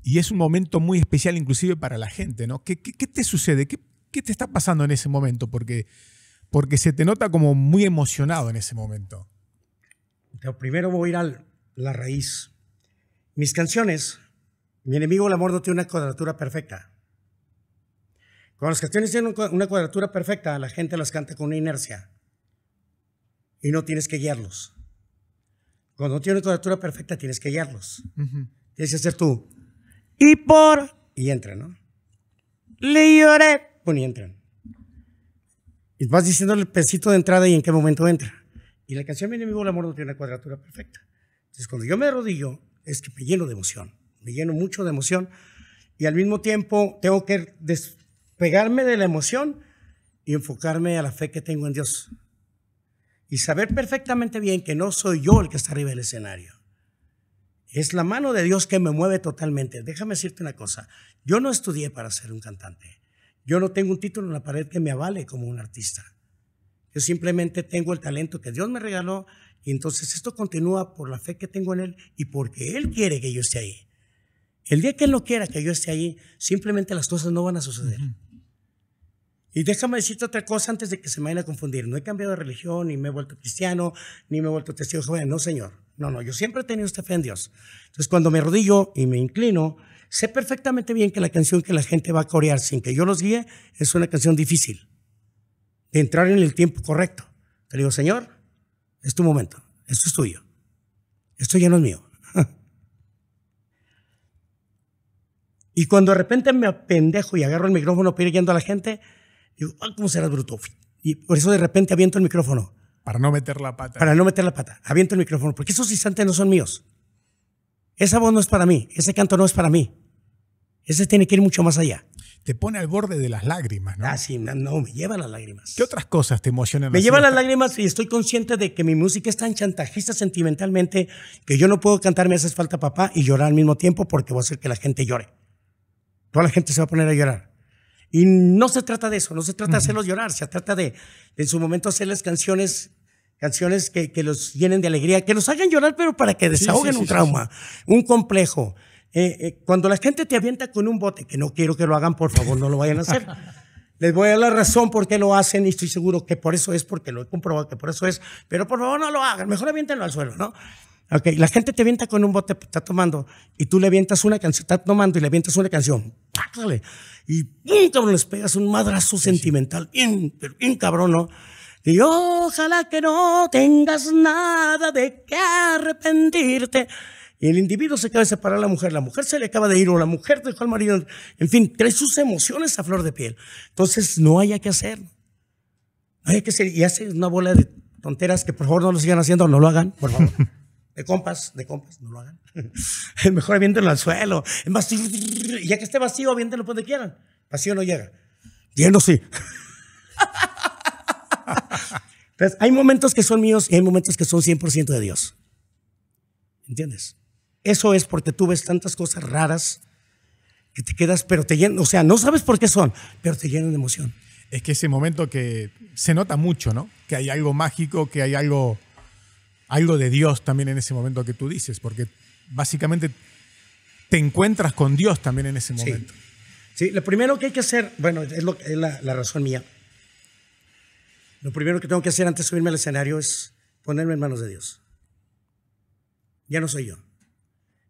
y es un momento muy especial inclusive para la gente, ¿no? ¿Qué, qué, te sucede? ¿Qué, te está pasando en ese momento? Porque, porque se te nota como muy emocionado en ese momento. primero voy a ir a la raíz. Mis canciones, mi enemigo el amor no tiene una cuadratura perfecta. Cuando las canciones tienen una cuadratura perfecta, la gente las canta con una inercia y no tienes que guiarlos. Cuando no tienes una cuadratura perfecta, tienes que guiarlos. Tienes que hacer tú. Y por. Y entran, ¿no? Le lloré. Bueno, y entran. Y vas diciendo el pesito de entrada y en qué momento entra. Y la canción Mi enemigo el amor no tiene una cuadratura perfecta. Entonces, cuando yo me arrodillo, es que me lleno de emoción. Me lleno mucho de emoción. Y al mismo tiempo, tengo que despegarme de la emoción y enfocarme a la fe que tengo en Dios y saber perfectamente bien que no soy yo el que está arriba del escenario. Es la mano de Dios que me mueve totalmente. Déjame decirte una cosa, yo no estudié para ser un cantante. Yo no tengo un título en la pared que me avale como un artista. Yo simplemente tengo el talento que Dios me regaló y entonces esto continúa por la fe que tengo en Él y porque Él quiere que yo esté ahí. El día que Él no quiera que yo esté ahí, simplemente las cosas no van a suceder. Y déjame decirte otra cosa antes de que se me vayan a confundir. No he cambiado de religión, ni me he vuelto cristiano, ni me he vuelto testigo No, Señor. No, no, yo siempre he tenido esta fe en Dios. Entonces, cuando me rodillo y me inclino, sé perfectamente bien que la canción que la gente va a corear sin que yo los guíe es una canción difícil de entrar en el tiempo correcto. Te digo, Señor, es tu momento, esto es tuyo, esto ya no es mío. y cuando de repente me apendejo y agarro el micrófono yendo a la gente, Ah, ¿cómo serás bruto? Y por eso de repente aviento el micrófono. Para no meter la pata. Para no meter la pata. Aviento el micrófono, porque esos instantes no son míos. Esa voz no es para mí, ese canto no es para mí. Ese tiene que ir mucho más allá. Te pone al borde de las lágrimas, ¿no? Ah, sí, no, me lleva las lágrimas. ¿Qué otras cosas te emocionan? Me lleva las lágrimas y estoy consciente de que mi música es tan chantajista sentimentalmente que yo no puedo cantar Me haces falta papá y llorar al mismo tiempo porque voy a hacer que la gente llore. Toda la gente se va a poner a llorar. Y no se trata de eso, no se trata de hacerlos llorar, se trata de en su momento hacerles canciones canciones que, que los llenen de alegría, que los hagan llorar, pero para que desahoguen un trauma, un complejo. Eh, eh, cuando la gente te avienta con un bote, que no quiero que lo hagan, por favor, no lo vayan a hacer. Les voy a dar la razón por qué lo hacen y estoy seguro que por eso es, porque lo he comprobado que por eso es, pero por favor no lo hagan, mejor aviéntenlo al suelo, ¿no? Okay. La gente te avienta con un bote, está tomando, y tú le avientas una canción, está tomando y le avientas una canción. ¡Pácale! Y ¡pum! cabrón, les pegas un madrazo sentimental, bien, cabrón, Y ojalá que no tengas nada de qué arrepentirte. Y el individuo se acaba de separar a la mujer, la mujer se le acaba de ir, o la mujer dejó al marido. En fin, trae sus emociones a flor de piel. Entonces, no haya que hacer. No haya que hacer. Y hace una bola de tonteras que por favor no lo sigan haciendo, no lo hagan, por favor. de compas, de compas, no lo hagan. El mejor aviéntenlo al suelo. Es ya que esté vacío, aviéntenlo pues donde quieran. Vacío no llega. Lleno sí. Entonces, hay momentos que son míos y hay momentos que son 100% de Dios. ¿Entiendes? Eso es porque tú ves tantas cosas raras que te quedas, pero te llenan, o sea, no sabes por qué son, pero te llenan de emoción. Es que ese momento que se nota mucho, ¿no? Que hay algo mágico, que hay algo algo de Dios también en ese momento que tú dices, porque básicamente te encuentras con Dios también en ese momento. Sí, lo primero que hay que hacer, bueno, es, lo, la, razón mía. Lo primero que tengo que hacer antes de subirme al escenario es ponerme en manos de Dios. Ya no soy yo.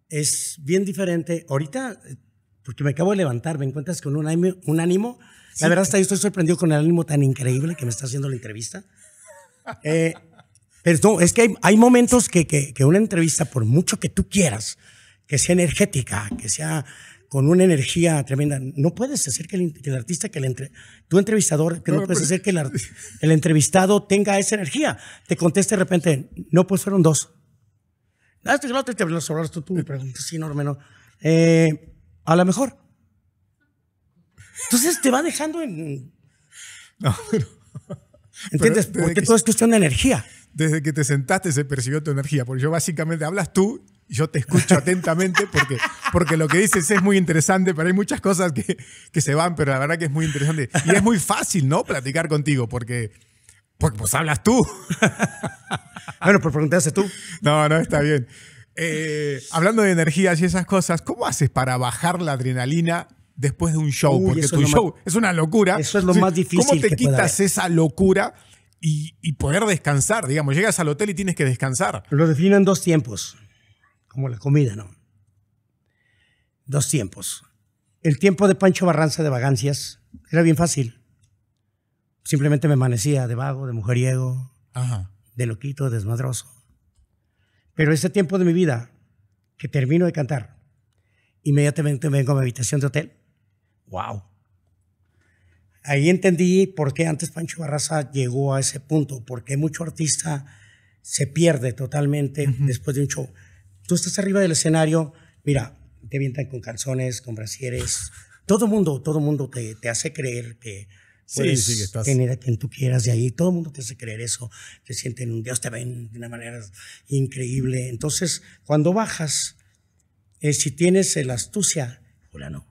Es bien diferente. Ahorita, porque me acabo de levantar, me encuentras con un ánimo. Un ánimo. La verdad, hasta yo estoy sorprendido con el ánimo tan increíble que me está haciendo la entrevista. Eh, pero no, es que hay, momentos que, una entrevista, por mucho que tú quieras, que sea energética, que sea con una energía tremenda, no puedes hacer que el, artista, que el entre, tu entrevistador, que no, puedes hacer que el, entrevistado tenga esa energía. Te conteste de repente, no, pues fueron dos. es ah, te hablas tú, tú me preguntas, sí, no, eh, a lo mejor. Entonces te va dejando en. No, pero. ¿Entiendes? Eh, Porque todo es cuestión de energía desde que te sentaste se percibió tu energía, porque yo básicamente hablas tú y yo te escucho atentamente porque, porque lo que dices es muy interesante, pero hay muchas cosas que, se van, pero la verdad que es muy interesante. Y es muy fácil, ¿no? Platicar contigo porque, pues hablas tú. bueno, pues, por preguntarse tú. No, no, está bien. Eh, hablando de energías y esas cosas, ¿cómo haces para bajar la adrenalina después de un show? porque tu show es una locura. Eso es lo más difícil. ¿Cómo te quitas esa locura? y, poder descansar, digamos. Llegas al hotel y tienes que descansar. Lo defino en dos tiempos, como la comida, ¿no? Dos tiempos. El tiempo de Pancho Barranza de vagancias era bien fácil. Simplemente me amanecía de vago, de mujeriego, de loquito, de desmadroso. Pero ese tiempo de mi vida, que termino de cantar, inmediatamente vengo a mi habitación de hotel. ¡Wow! ahí entendí por qué antes Pancho Barraza llegó a ese punto, porque mucho artista se pierde totalmente después de un show. Tú estás arriba del escenario, mira, te vientan con calzones, con brasieres, todo mundo, todo mundo te, hace creer que puedes generar que a quien tú quieras de ahí, todo mundo te hace creer eso, te sienten un Dios, te ven de una manera increíble. Entonces, cuando bajas, si tienes la astucia, hola no,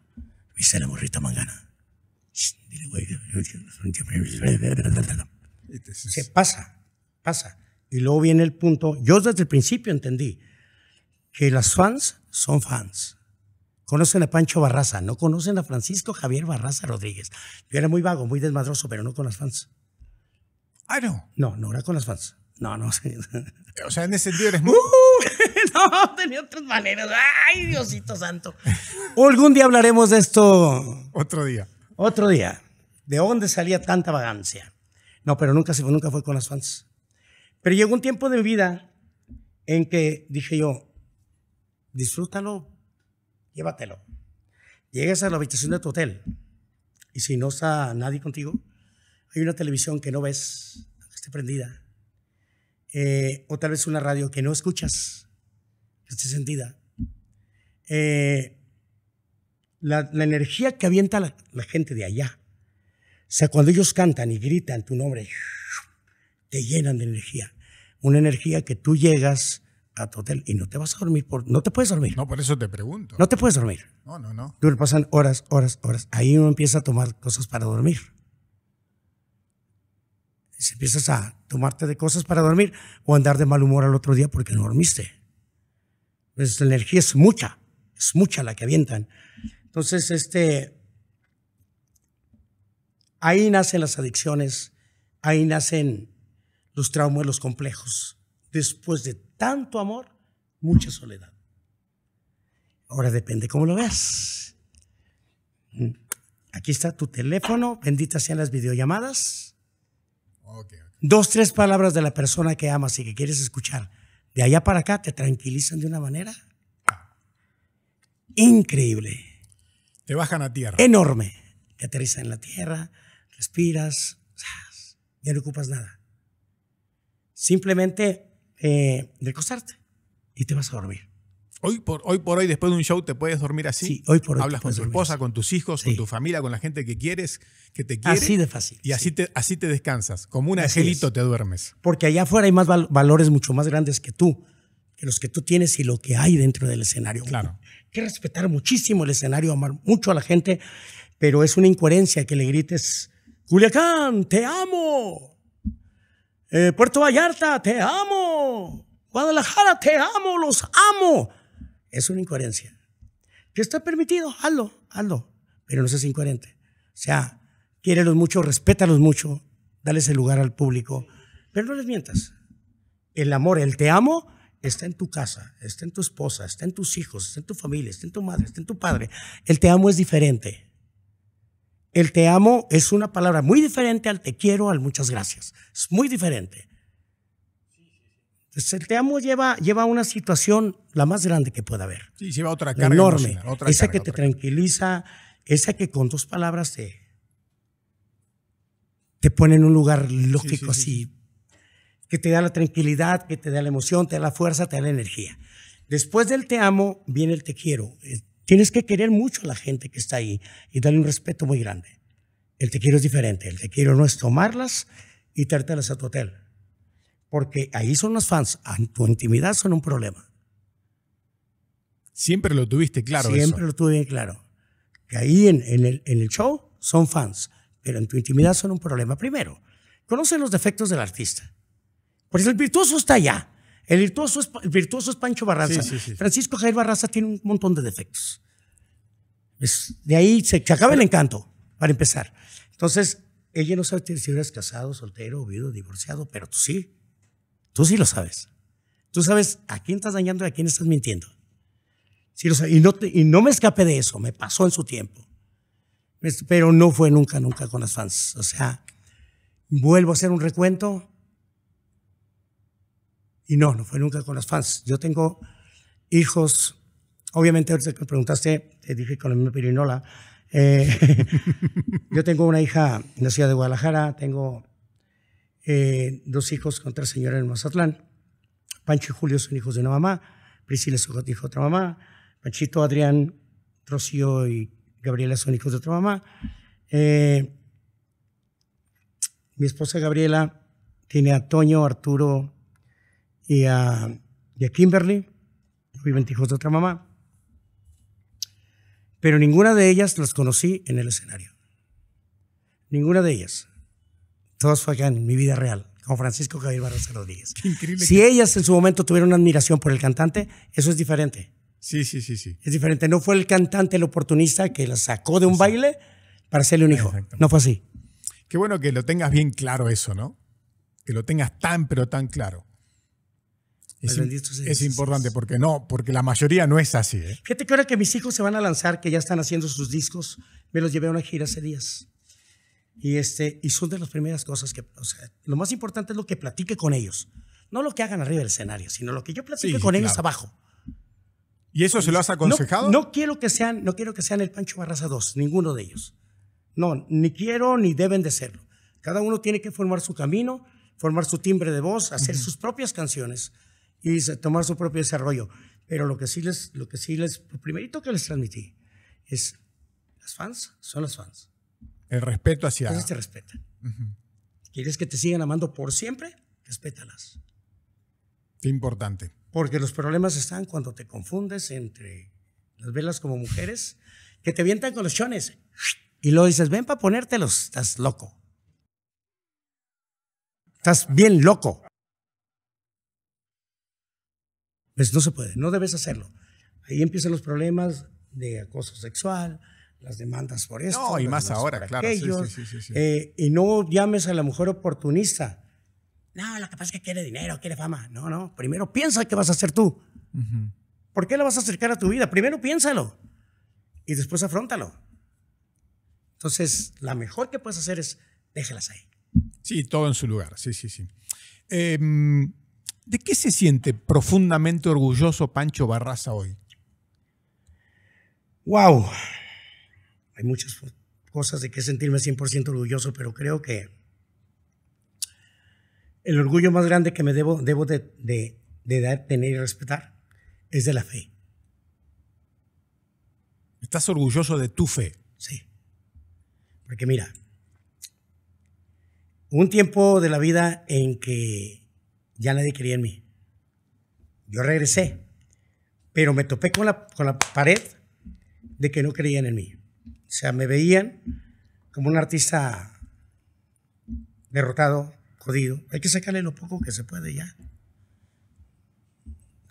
viste la morrita mangana se pasa, pasa. Y luego viene el punto, yo desde el principio entendí que las fans son fans. Conocen a Pancho Barraza, no conocen a Francisco Javier Barraza Rodríguez. Yo era muy vago, muy desmadroso, pero no con las fans. Ah, no. No, no era con las fans. No, no. O sea, en ese día, eres muy... Uh, no, tenía otras maneras. Ay, Diosito Santo. Algún día hablaremos de esto. Otro día. Otro día, ¿de dónde salía tanta vagancia? No, pero nunca se fue, nunca fue con las fans. Pero llegó un tiempo de mi vida en que dije yo, disfrútalo, llévatelo. Llegas a la habitación de tu hotel y si no está nadie contigo, hay una televisión que no ves, que esté prendida, eh, o tal vez una radio que no escuchas, que esté sentida. Eh, la, energía que avienta la, gente de allá. O sea, cuando ellos cantan y gritan tu nombre, te llenan de energía. Una energía que tú llegas a tu hotel y no te vas a dormir, no te puedes dormir. No, por eso te pregunto. No te puedes dormir. No, no, no. Tú le pasan horas, horas, horas. Ahí uno empieza a tomar cosas para dormir. Si empiezas a tomarte de cosas para dormir o andar de mal humor al otro día porque no dormiste. Pues la energía es mucha, es mucha la que avientan. Entonces, este, ahí nacen las adicciones, ahí nacen los traumas, los complejos. Después de tanto amor, mucha soledad. Ahora depende cómo lo veas. Mm, aquí está tu teléfono, benditas sean las videollamadas. Dos, tres palabras de la persona que amas y que quieres escuchar. De allá para acá te tranquilizan de una manera ah. increíble bajan a tierra. Enorme. Te aterriza en la tierra, respiras, ya no ocupas nada. Simplemente eh, y te vas a dormir. Hoy por, hoy por hoy, después de un show, te puedes dormir así. Sí, hoy por hoy. Hablas con tu esposa, con tus hijos, con tu familia, con la gente que quieres, que te quiere. Así de fácil. Y así, te, así te descansas. Como un te duermes. Porque allá afuera hay más valores mucho más grandes que tú, que los que tú tienes y lo que hay dentro del escenario. Claro que respetar muchísimo el escenario, amar mucho a la gente, pero es una incoherencia que le grites, Culiacán, te amo. Eh, Puerto Vallarta, te amo. Guadalajara, te amo, los amo. Es una incoherencia. Que está permitido, hazlo, hazlo, pero no seas incoherente. O sea, quiérelos mucho, respétalos mucho, dale el lugar al público, pero no les mientas. El amor, el te amo, está en tu casa, está en tu esposa, está en tus hijos, está en tu familia, está en tu madre, está en tu padre. El te amo es diferente. El te amo es una palabra muy diferente al te quiero, al muchas gracias. Es muy diferente. Entonces, el te amo lleva, lleva una situación la más grande que pueda haber. Sí, lleva otra carga. Enorme. Otra esa que te tranquiliza, esa que con dos palabras te, te pone en un lugar lógico así que te da la tranquilidad, que te da la emoción, te da la fuerza, te da la energía. Después del te amo viene el te quiero. Eh, tienes que querer mucho a la gente que está ahí y darle un respeto muy grande. El te quiero es diferente. El te quiero no es tomarlas y traértelas a tu hotel. Porque ahí son los fans. En tu intimidad son un problema. Siempre lo tuviste claro. Siempre lo tuve bien claro. Que ahí en, el, en el show son fans, pero en tu intimidad son un problema. Primero, conoce los defectos del artista. Porque el virtuoso está allá. El virtuoso es, virtuoso es Pancho Barraza. Francisco Javier Barraza tiene un montón de defectos. de ahí se, acaba el encanto, para empezar. Entonces, ella no sabe si eres casado, soltero, viudo, divorciado, pero tú sí. Tú sí lo sabes. Tú sabes a quién estás dañando y a quién estás mintiendo. Y, no y no me escapé de eso, me pasó en su tiempo. Pero no fue nunca, nunca con las fans. O sea, vuelvo a hacer un recuento y no, no fue nunca con las fans. Yo tengo hijos, obviamente ahorita que me preguntaste, te dije con la misma pirinola, eh, yo tengo una hija nacida de Guadalajara, tengo eh, dos hijos con tres señores en Mazatlán. Pancho y Julio son hijos de una mamá, Priscila es hijo de otra mamá, Panchito, Adrián, Rocío y Gabriela son hijos de otra mamá. Eh, mi esposa Gabriela tiene a Toño, Arturo, y a, y Kimberly, obviamente hijos de otra mamá. Pero ninguna de ellas las conocí en el escenario. Ninguna de ellas. Todas fue acá en mi vida real, con Francisco Javier Barroso Rodríguez. Si ellas en su momento tuvieron una admiración por el cantante, eso es diferente. Sí, sí, sí, sí. Es diferente. No fue el cantante el oportunista que la sacó de un baile para hacerle un hijo. No fue así. Qué bueno que lo tengas bien claro eso, ¿no? Que lo tengas tan, pero tan claro. Es, importante porque no, porque la mayoría no es así. ¿eh? Fíjate que ahora que mis hijos se van a lanzar, que ya están haciendo sus discos, me los llevé a una gira hace días. Y, este, y son de las primeras cosas que, o sea, lo más importante es lo que platique con ellos. No lo que hagan arriba del escenario, sino lo que yo platique con ellos abajo. ¿Y eso se lo has aconsejado? No, quiero que sean, no quiero que sean el Pancho Barraza 2, ninguno de ellos. No, ni quiero ni deben de serlo. Cada uno tiene que formar su camino, formar su timbre de voz, hacer sus propias canciones y tomar su propio desarrollo. Pero lo que sí les, lo que sí les, primerito que les transmití es, las fans son las fans. El respeto hacia... te respetan. ¿Quieres que te sigan amando por siempre? Respétalas. Qué importante. Porque los problemas están cuando te confundes entre las velas como mujeres, que te vientan con los chones y luego dices, ven para ponértelos, estás loco. Estás bien loco. no se puede, no debes hacerlo. Ahí empiezan los problemas de acoso sexual, las demandas por esto. No, y más ahora, claro. Sí, eh, y no llames a la mujer oportunista. No, la pasa es que quiere dinero, quiere fama. No, no. Primero piensa qué vas a hacer tú. porque ¿Por qué la vas a acercar a tu vida? Primero piénsalo y después afrontalo. Entonces, la mejor que puedes hacer es déjelas ahí. Sí, todo en su lugar. Sí, sí, sí. Eh, ¿De qué se siente profundamente orgulloso Pancho Barraza hoy? ¡Wow! Hay muchas cosas de que sentirme 100% orgulloso, pero creo que el orgullo más grande que me debo, debo de, dar, tener y respetar es de la fe. ¿Estás orgulloso de tu fe? Sí. Porque mira, un tiempo de la vida en que ya nadie creía en mí. Yo regresé, pero me topé con la, con la pared de que no creían en mí. O sea, me veían como un artista derrotado, jodido. Hay que sacarle lo poco que se puede ya.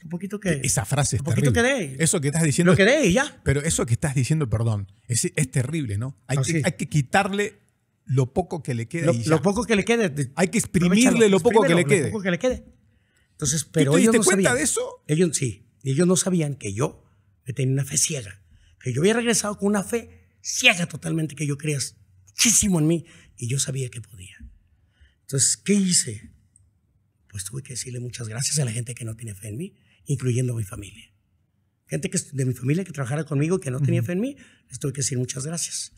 Un poquito que. Esa frase es un poquito Eso que estás diciendo. Lo que ya. Pero eso que estás diciendo, perdón, es, terrible, ¿no? hay que quitarle lo poco que le quede. Lo, poco que le quede. Hay que exprimirle lo poco que le quede. Lo poco que le quede. Entonces, pero te cuenta de eso? Ellos sí. Ellos no sabían que yo tenía una fe ciega. Que yo había regresado con una fe ciega totalmente, que yo creía muchísimo en mí y yo sabía que podía. Entonces, ¿qué hice? Pues tuve que decirle muchas gracias a la gente que no tiene fe en mí, incluyendo a mi familia. Gente que, de mi familia que trabajara conmigo que no tenía fe en mí, les tuve que decir muchas gracias.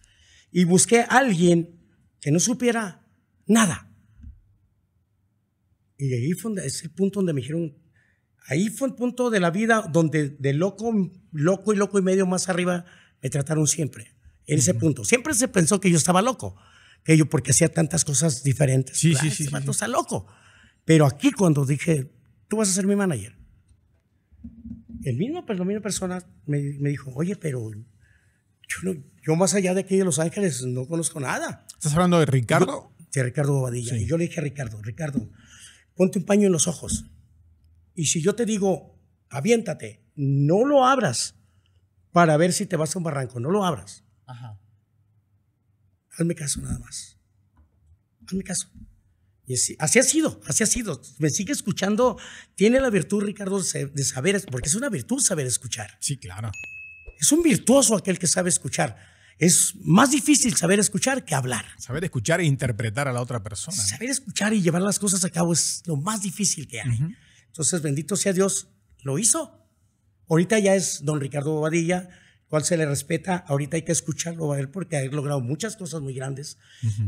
Y busqué a alguien que no supiera nada. Y ahí fue el punto donde me dijeron, ahí fue el punto de la vida donde de loco, loco y loco y medio más arriba me trataron siempre. En ese punto. Siempre se pensó que yo estaba loco, que yo porque hacía tantas cosas diferentes. Sí, sí, sí, está loco. Pero aquí cuando dije, tú vas a ser mi manager, el mismo, pues, la misma persona me, me dijo, oye, pero yo no, yo más allá de aquí de Los Ángeles no conozco nada. ¿Estás hablando de Ricardo? de Ricardo Bobadilla. Y yo le dije a Ricardo, Ricardo, ponte un paño en los ojos. Y si yo te digo, aviéntate, no lo abras para ver si te vas a un barranco, no lo abras. Ajá. Hazme caso nada más. Hazme caso. Y así, así, ha sido, así ha sido. Me sigue escuchando. Tiene la virtud, Ricardo, de saber, porque es una virtud saber escuchar. Sí, claro. Es un virtuoso aquel que sabe escuchar es más difícil saber escuchar que hablar. Saber escuchar e interpretar a la otra persona. Saber escuchar y llevar las cosas a cabo es lo más difícil que hay. Entonces, bendito sea Dios, lo hizo. Ahorita ya es don Ricardo Bobadilla, cual se le respeta. Ahorita hay que escucharlo a él porque ha logrado muchas cosas muy grandes.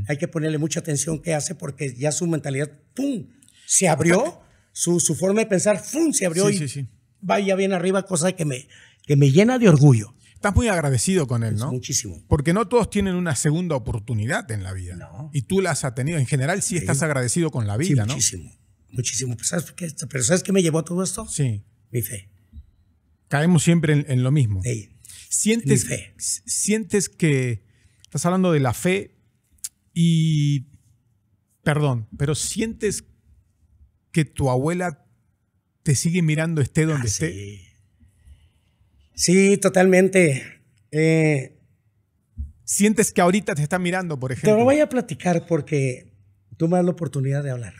Hay que ponerle mucha atención que hace porque ya su mentalidad, ¡pum!, se abrió. Su, forma de pensar, ¡pum!, se abrió y sí, bien arriba, cosa que me, que me llena de orgullo estás muy agradecido con él, ¿no? Muchísimo. Porque no todos tienen una segunda oportunidad en la vida. Y tú las has tenido. En general sí, estás agradecido con la vida, ¿no? muchísimo, Muchísimo. Pues, pero ¿sabes qué me llevó todo esto? Sí. Mi fe. Caemos siempre en, lo mismo. Sí. Sientes, Mi fe. sientes que estás hablando de la fe y, perdón, pero sientes que tu abuela te sigue mirando esté donde ah, esté. Sí, totalmente. Eh, ¿Sientes que ahorita te está mirando, por ejemplo? Te lo voy a platicar porque tú me das la oportunidad de hablar.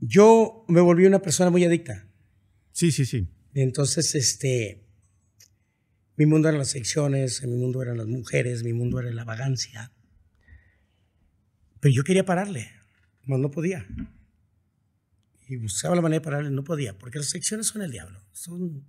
Yo me volví una persona muy adicta. Sí, sí, sí. Entonces, este, mi mundo eran las secciones, mi mundo eran las mujeres, mi mundo era la vagancia. Pero yo quería pararle, más no podía y buscaba la manera de pararle, no podía, porque las secciones son el diablo. Son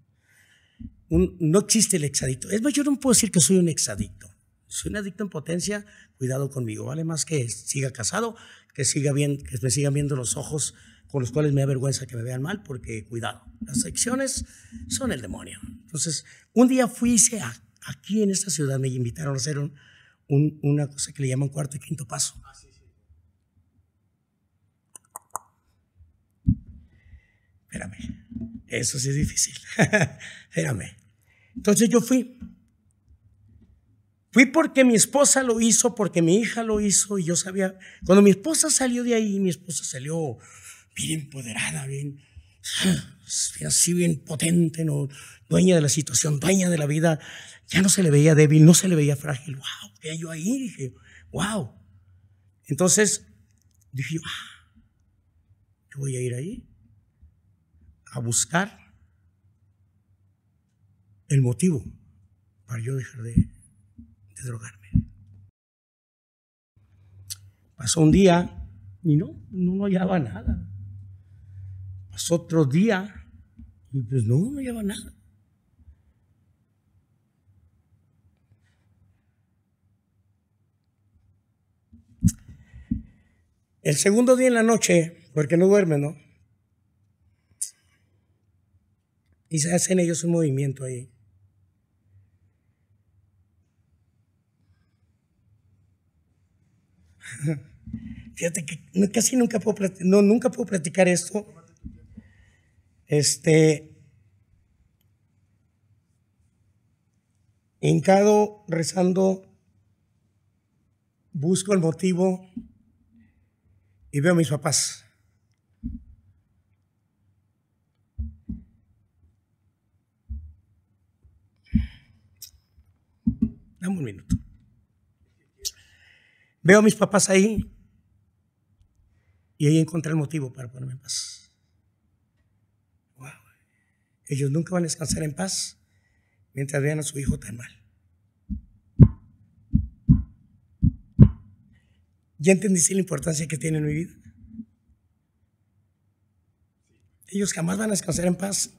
no existe el exadicto. Es más, yo no puedo decir que soy un exadicto. Soy un adicto en potencia, cuidado conmigo. Vale más que siga casado, que, siga bien, que me sigan viendo los ojos con los cuales me da vergüenza que me vean mal, porque cuidado, las secciones son el demonio. Entonces, un día fui, hice aquí en esta ciudad, me invitaron a hacer una cosa que le llaman cuarto y quinto paso. Espérame, eso sí es difícil. Espérame. Entonces yo fui. Fui porque mi esposa lo hizo, porque mi hija lo hizo y yo sabía. Cuando mi esposa salió de ahí, mi esposa salió bien empoderada, bien, así, bien potente, ¿no? dueña de la situación, dueña de la vida. Ya no se le veía débil, no se le veía frágil. ¡Wow! ¿qué yo ahí dije, ¡Wow! Entonces dije ah, yo voy a ir ahí a buscar el motivo para yo dejar de, drogarme. Pasó un día y no, no hallaba nada. Pasó otro día y pues no, no hallaba nada. El segundo día en la noche, porque no duerme, ¿no? y se hacen ellos un movimiento ahí. Fíjate que casi nunca puedo, no, nunca puedo platicar esto. Este, hincado, rezando, busco el motivo y veo a mis papás. Dame un minuto. Veo a mis papás ahí y ahí encontré el motivo para ponerme en paz. Ellos nunca van a descansar en paz mientras vean a su hijo tan mal. ¿Ya entendiste la importancia que tiene en mi vida? Ellos jamás van a descansar en paz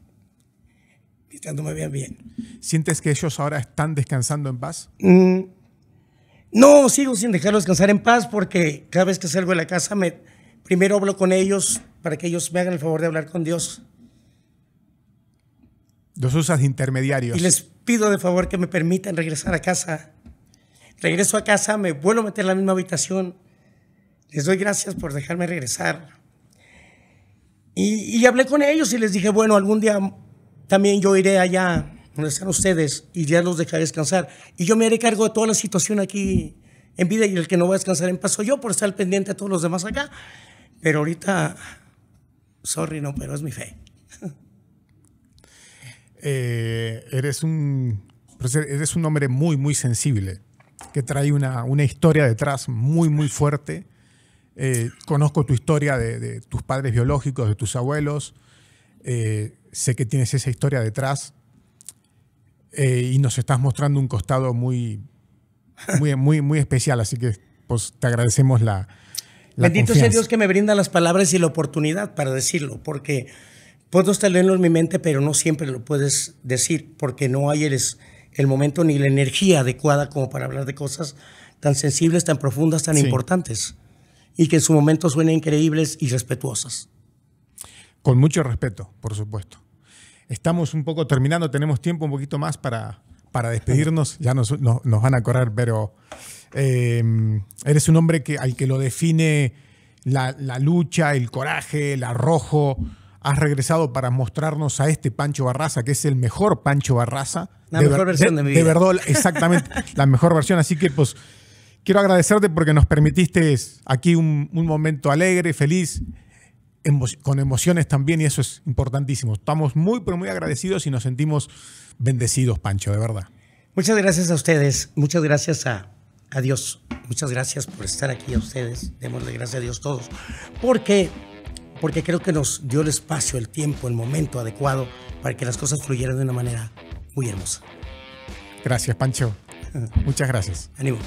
muy bien, bien. ¿Sientes que ellos ahora están descansando en paz? Mm, no, sigo sin dejarlos descansar en paz porque cada vez que salgo de la casa, me, primero hablo con ellos para que ellos me hagan el favor de hablar con Dios. Los usas de intermediarios. Y les pido de favor que me permitan regresar a casa. Regreso a casa, me vuelvo a meter en la misma habitación. Les doy gracias por dejarme regresar. Y, y hablé con ellos y les dije, bueno, algún día también yo iré allá donde están ustedes y ya los dejaré descansar. Y yo me haré cargo de toda la situación aquí en vida y el que no va a descansar en paso yo por estar pendiente a todos los demás acá. Pero ahorita, sorry, no, pero es mi fe. Eh, eres, un, pues, eres un hombre muy, muy sensible, que trae una, una historia detrás muy, muy fuerte. Eh, conozco tu historia de, tus padres biológicos, de tus abuelos. Eh, sé que tienes esa historia detrás eh, y nos estás mostrando un costado muy, muy, muy, muy especial, así que pues, te agradecemos la... la Bendito sea Dios que me brinda las palabras y la oportunidad para decirlo, porque puedo estar leyendo en mi mente, pero no siempre lo puedes decir, porque no hay el, el momento ni la energía adecuada como para hablar de cosas tan sensibles, tan profundas, tan importantes, y que en su momento suenen increíbles y respetuosas. Con mucho respeto, por supuesto. Estamos un poco terminando, tenemos tiempo un poquito más para, para despedirnos, ya nos, van a correr, pero eh, eres un hombre que, al que lo define la, lucha, el coraje, el arrojo. Has regresado para mostrarnos a este Pancho Barraza, que es el mejor Pancho Barraza. La mejor versión de, mi vida. De verdad, exactamente, la mejor versión. Así que, pues, quiero agradecerte porque nos permitiste aquí un, un momento alegre, feliz, con emociones también y eso es importantísimo. Estamos muy, pero muy agradecidos y nos sentimos bendecidos, Pancho, de verdad. Muchas gracias a ustedes, muchas gracias a, Dios, muchas gracias por estar aquí a ustedes, démosle gracias a Dios todos, porque, porque creo que nos dio el espacio, el tiempo, el momento adecuado para que las cosas fluyeran de una manera muy hermosa. Gracias, Pancho. Muchas gracias. Ánimo.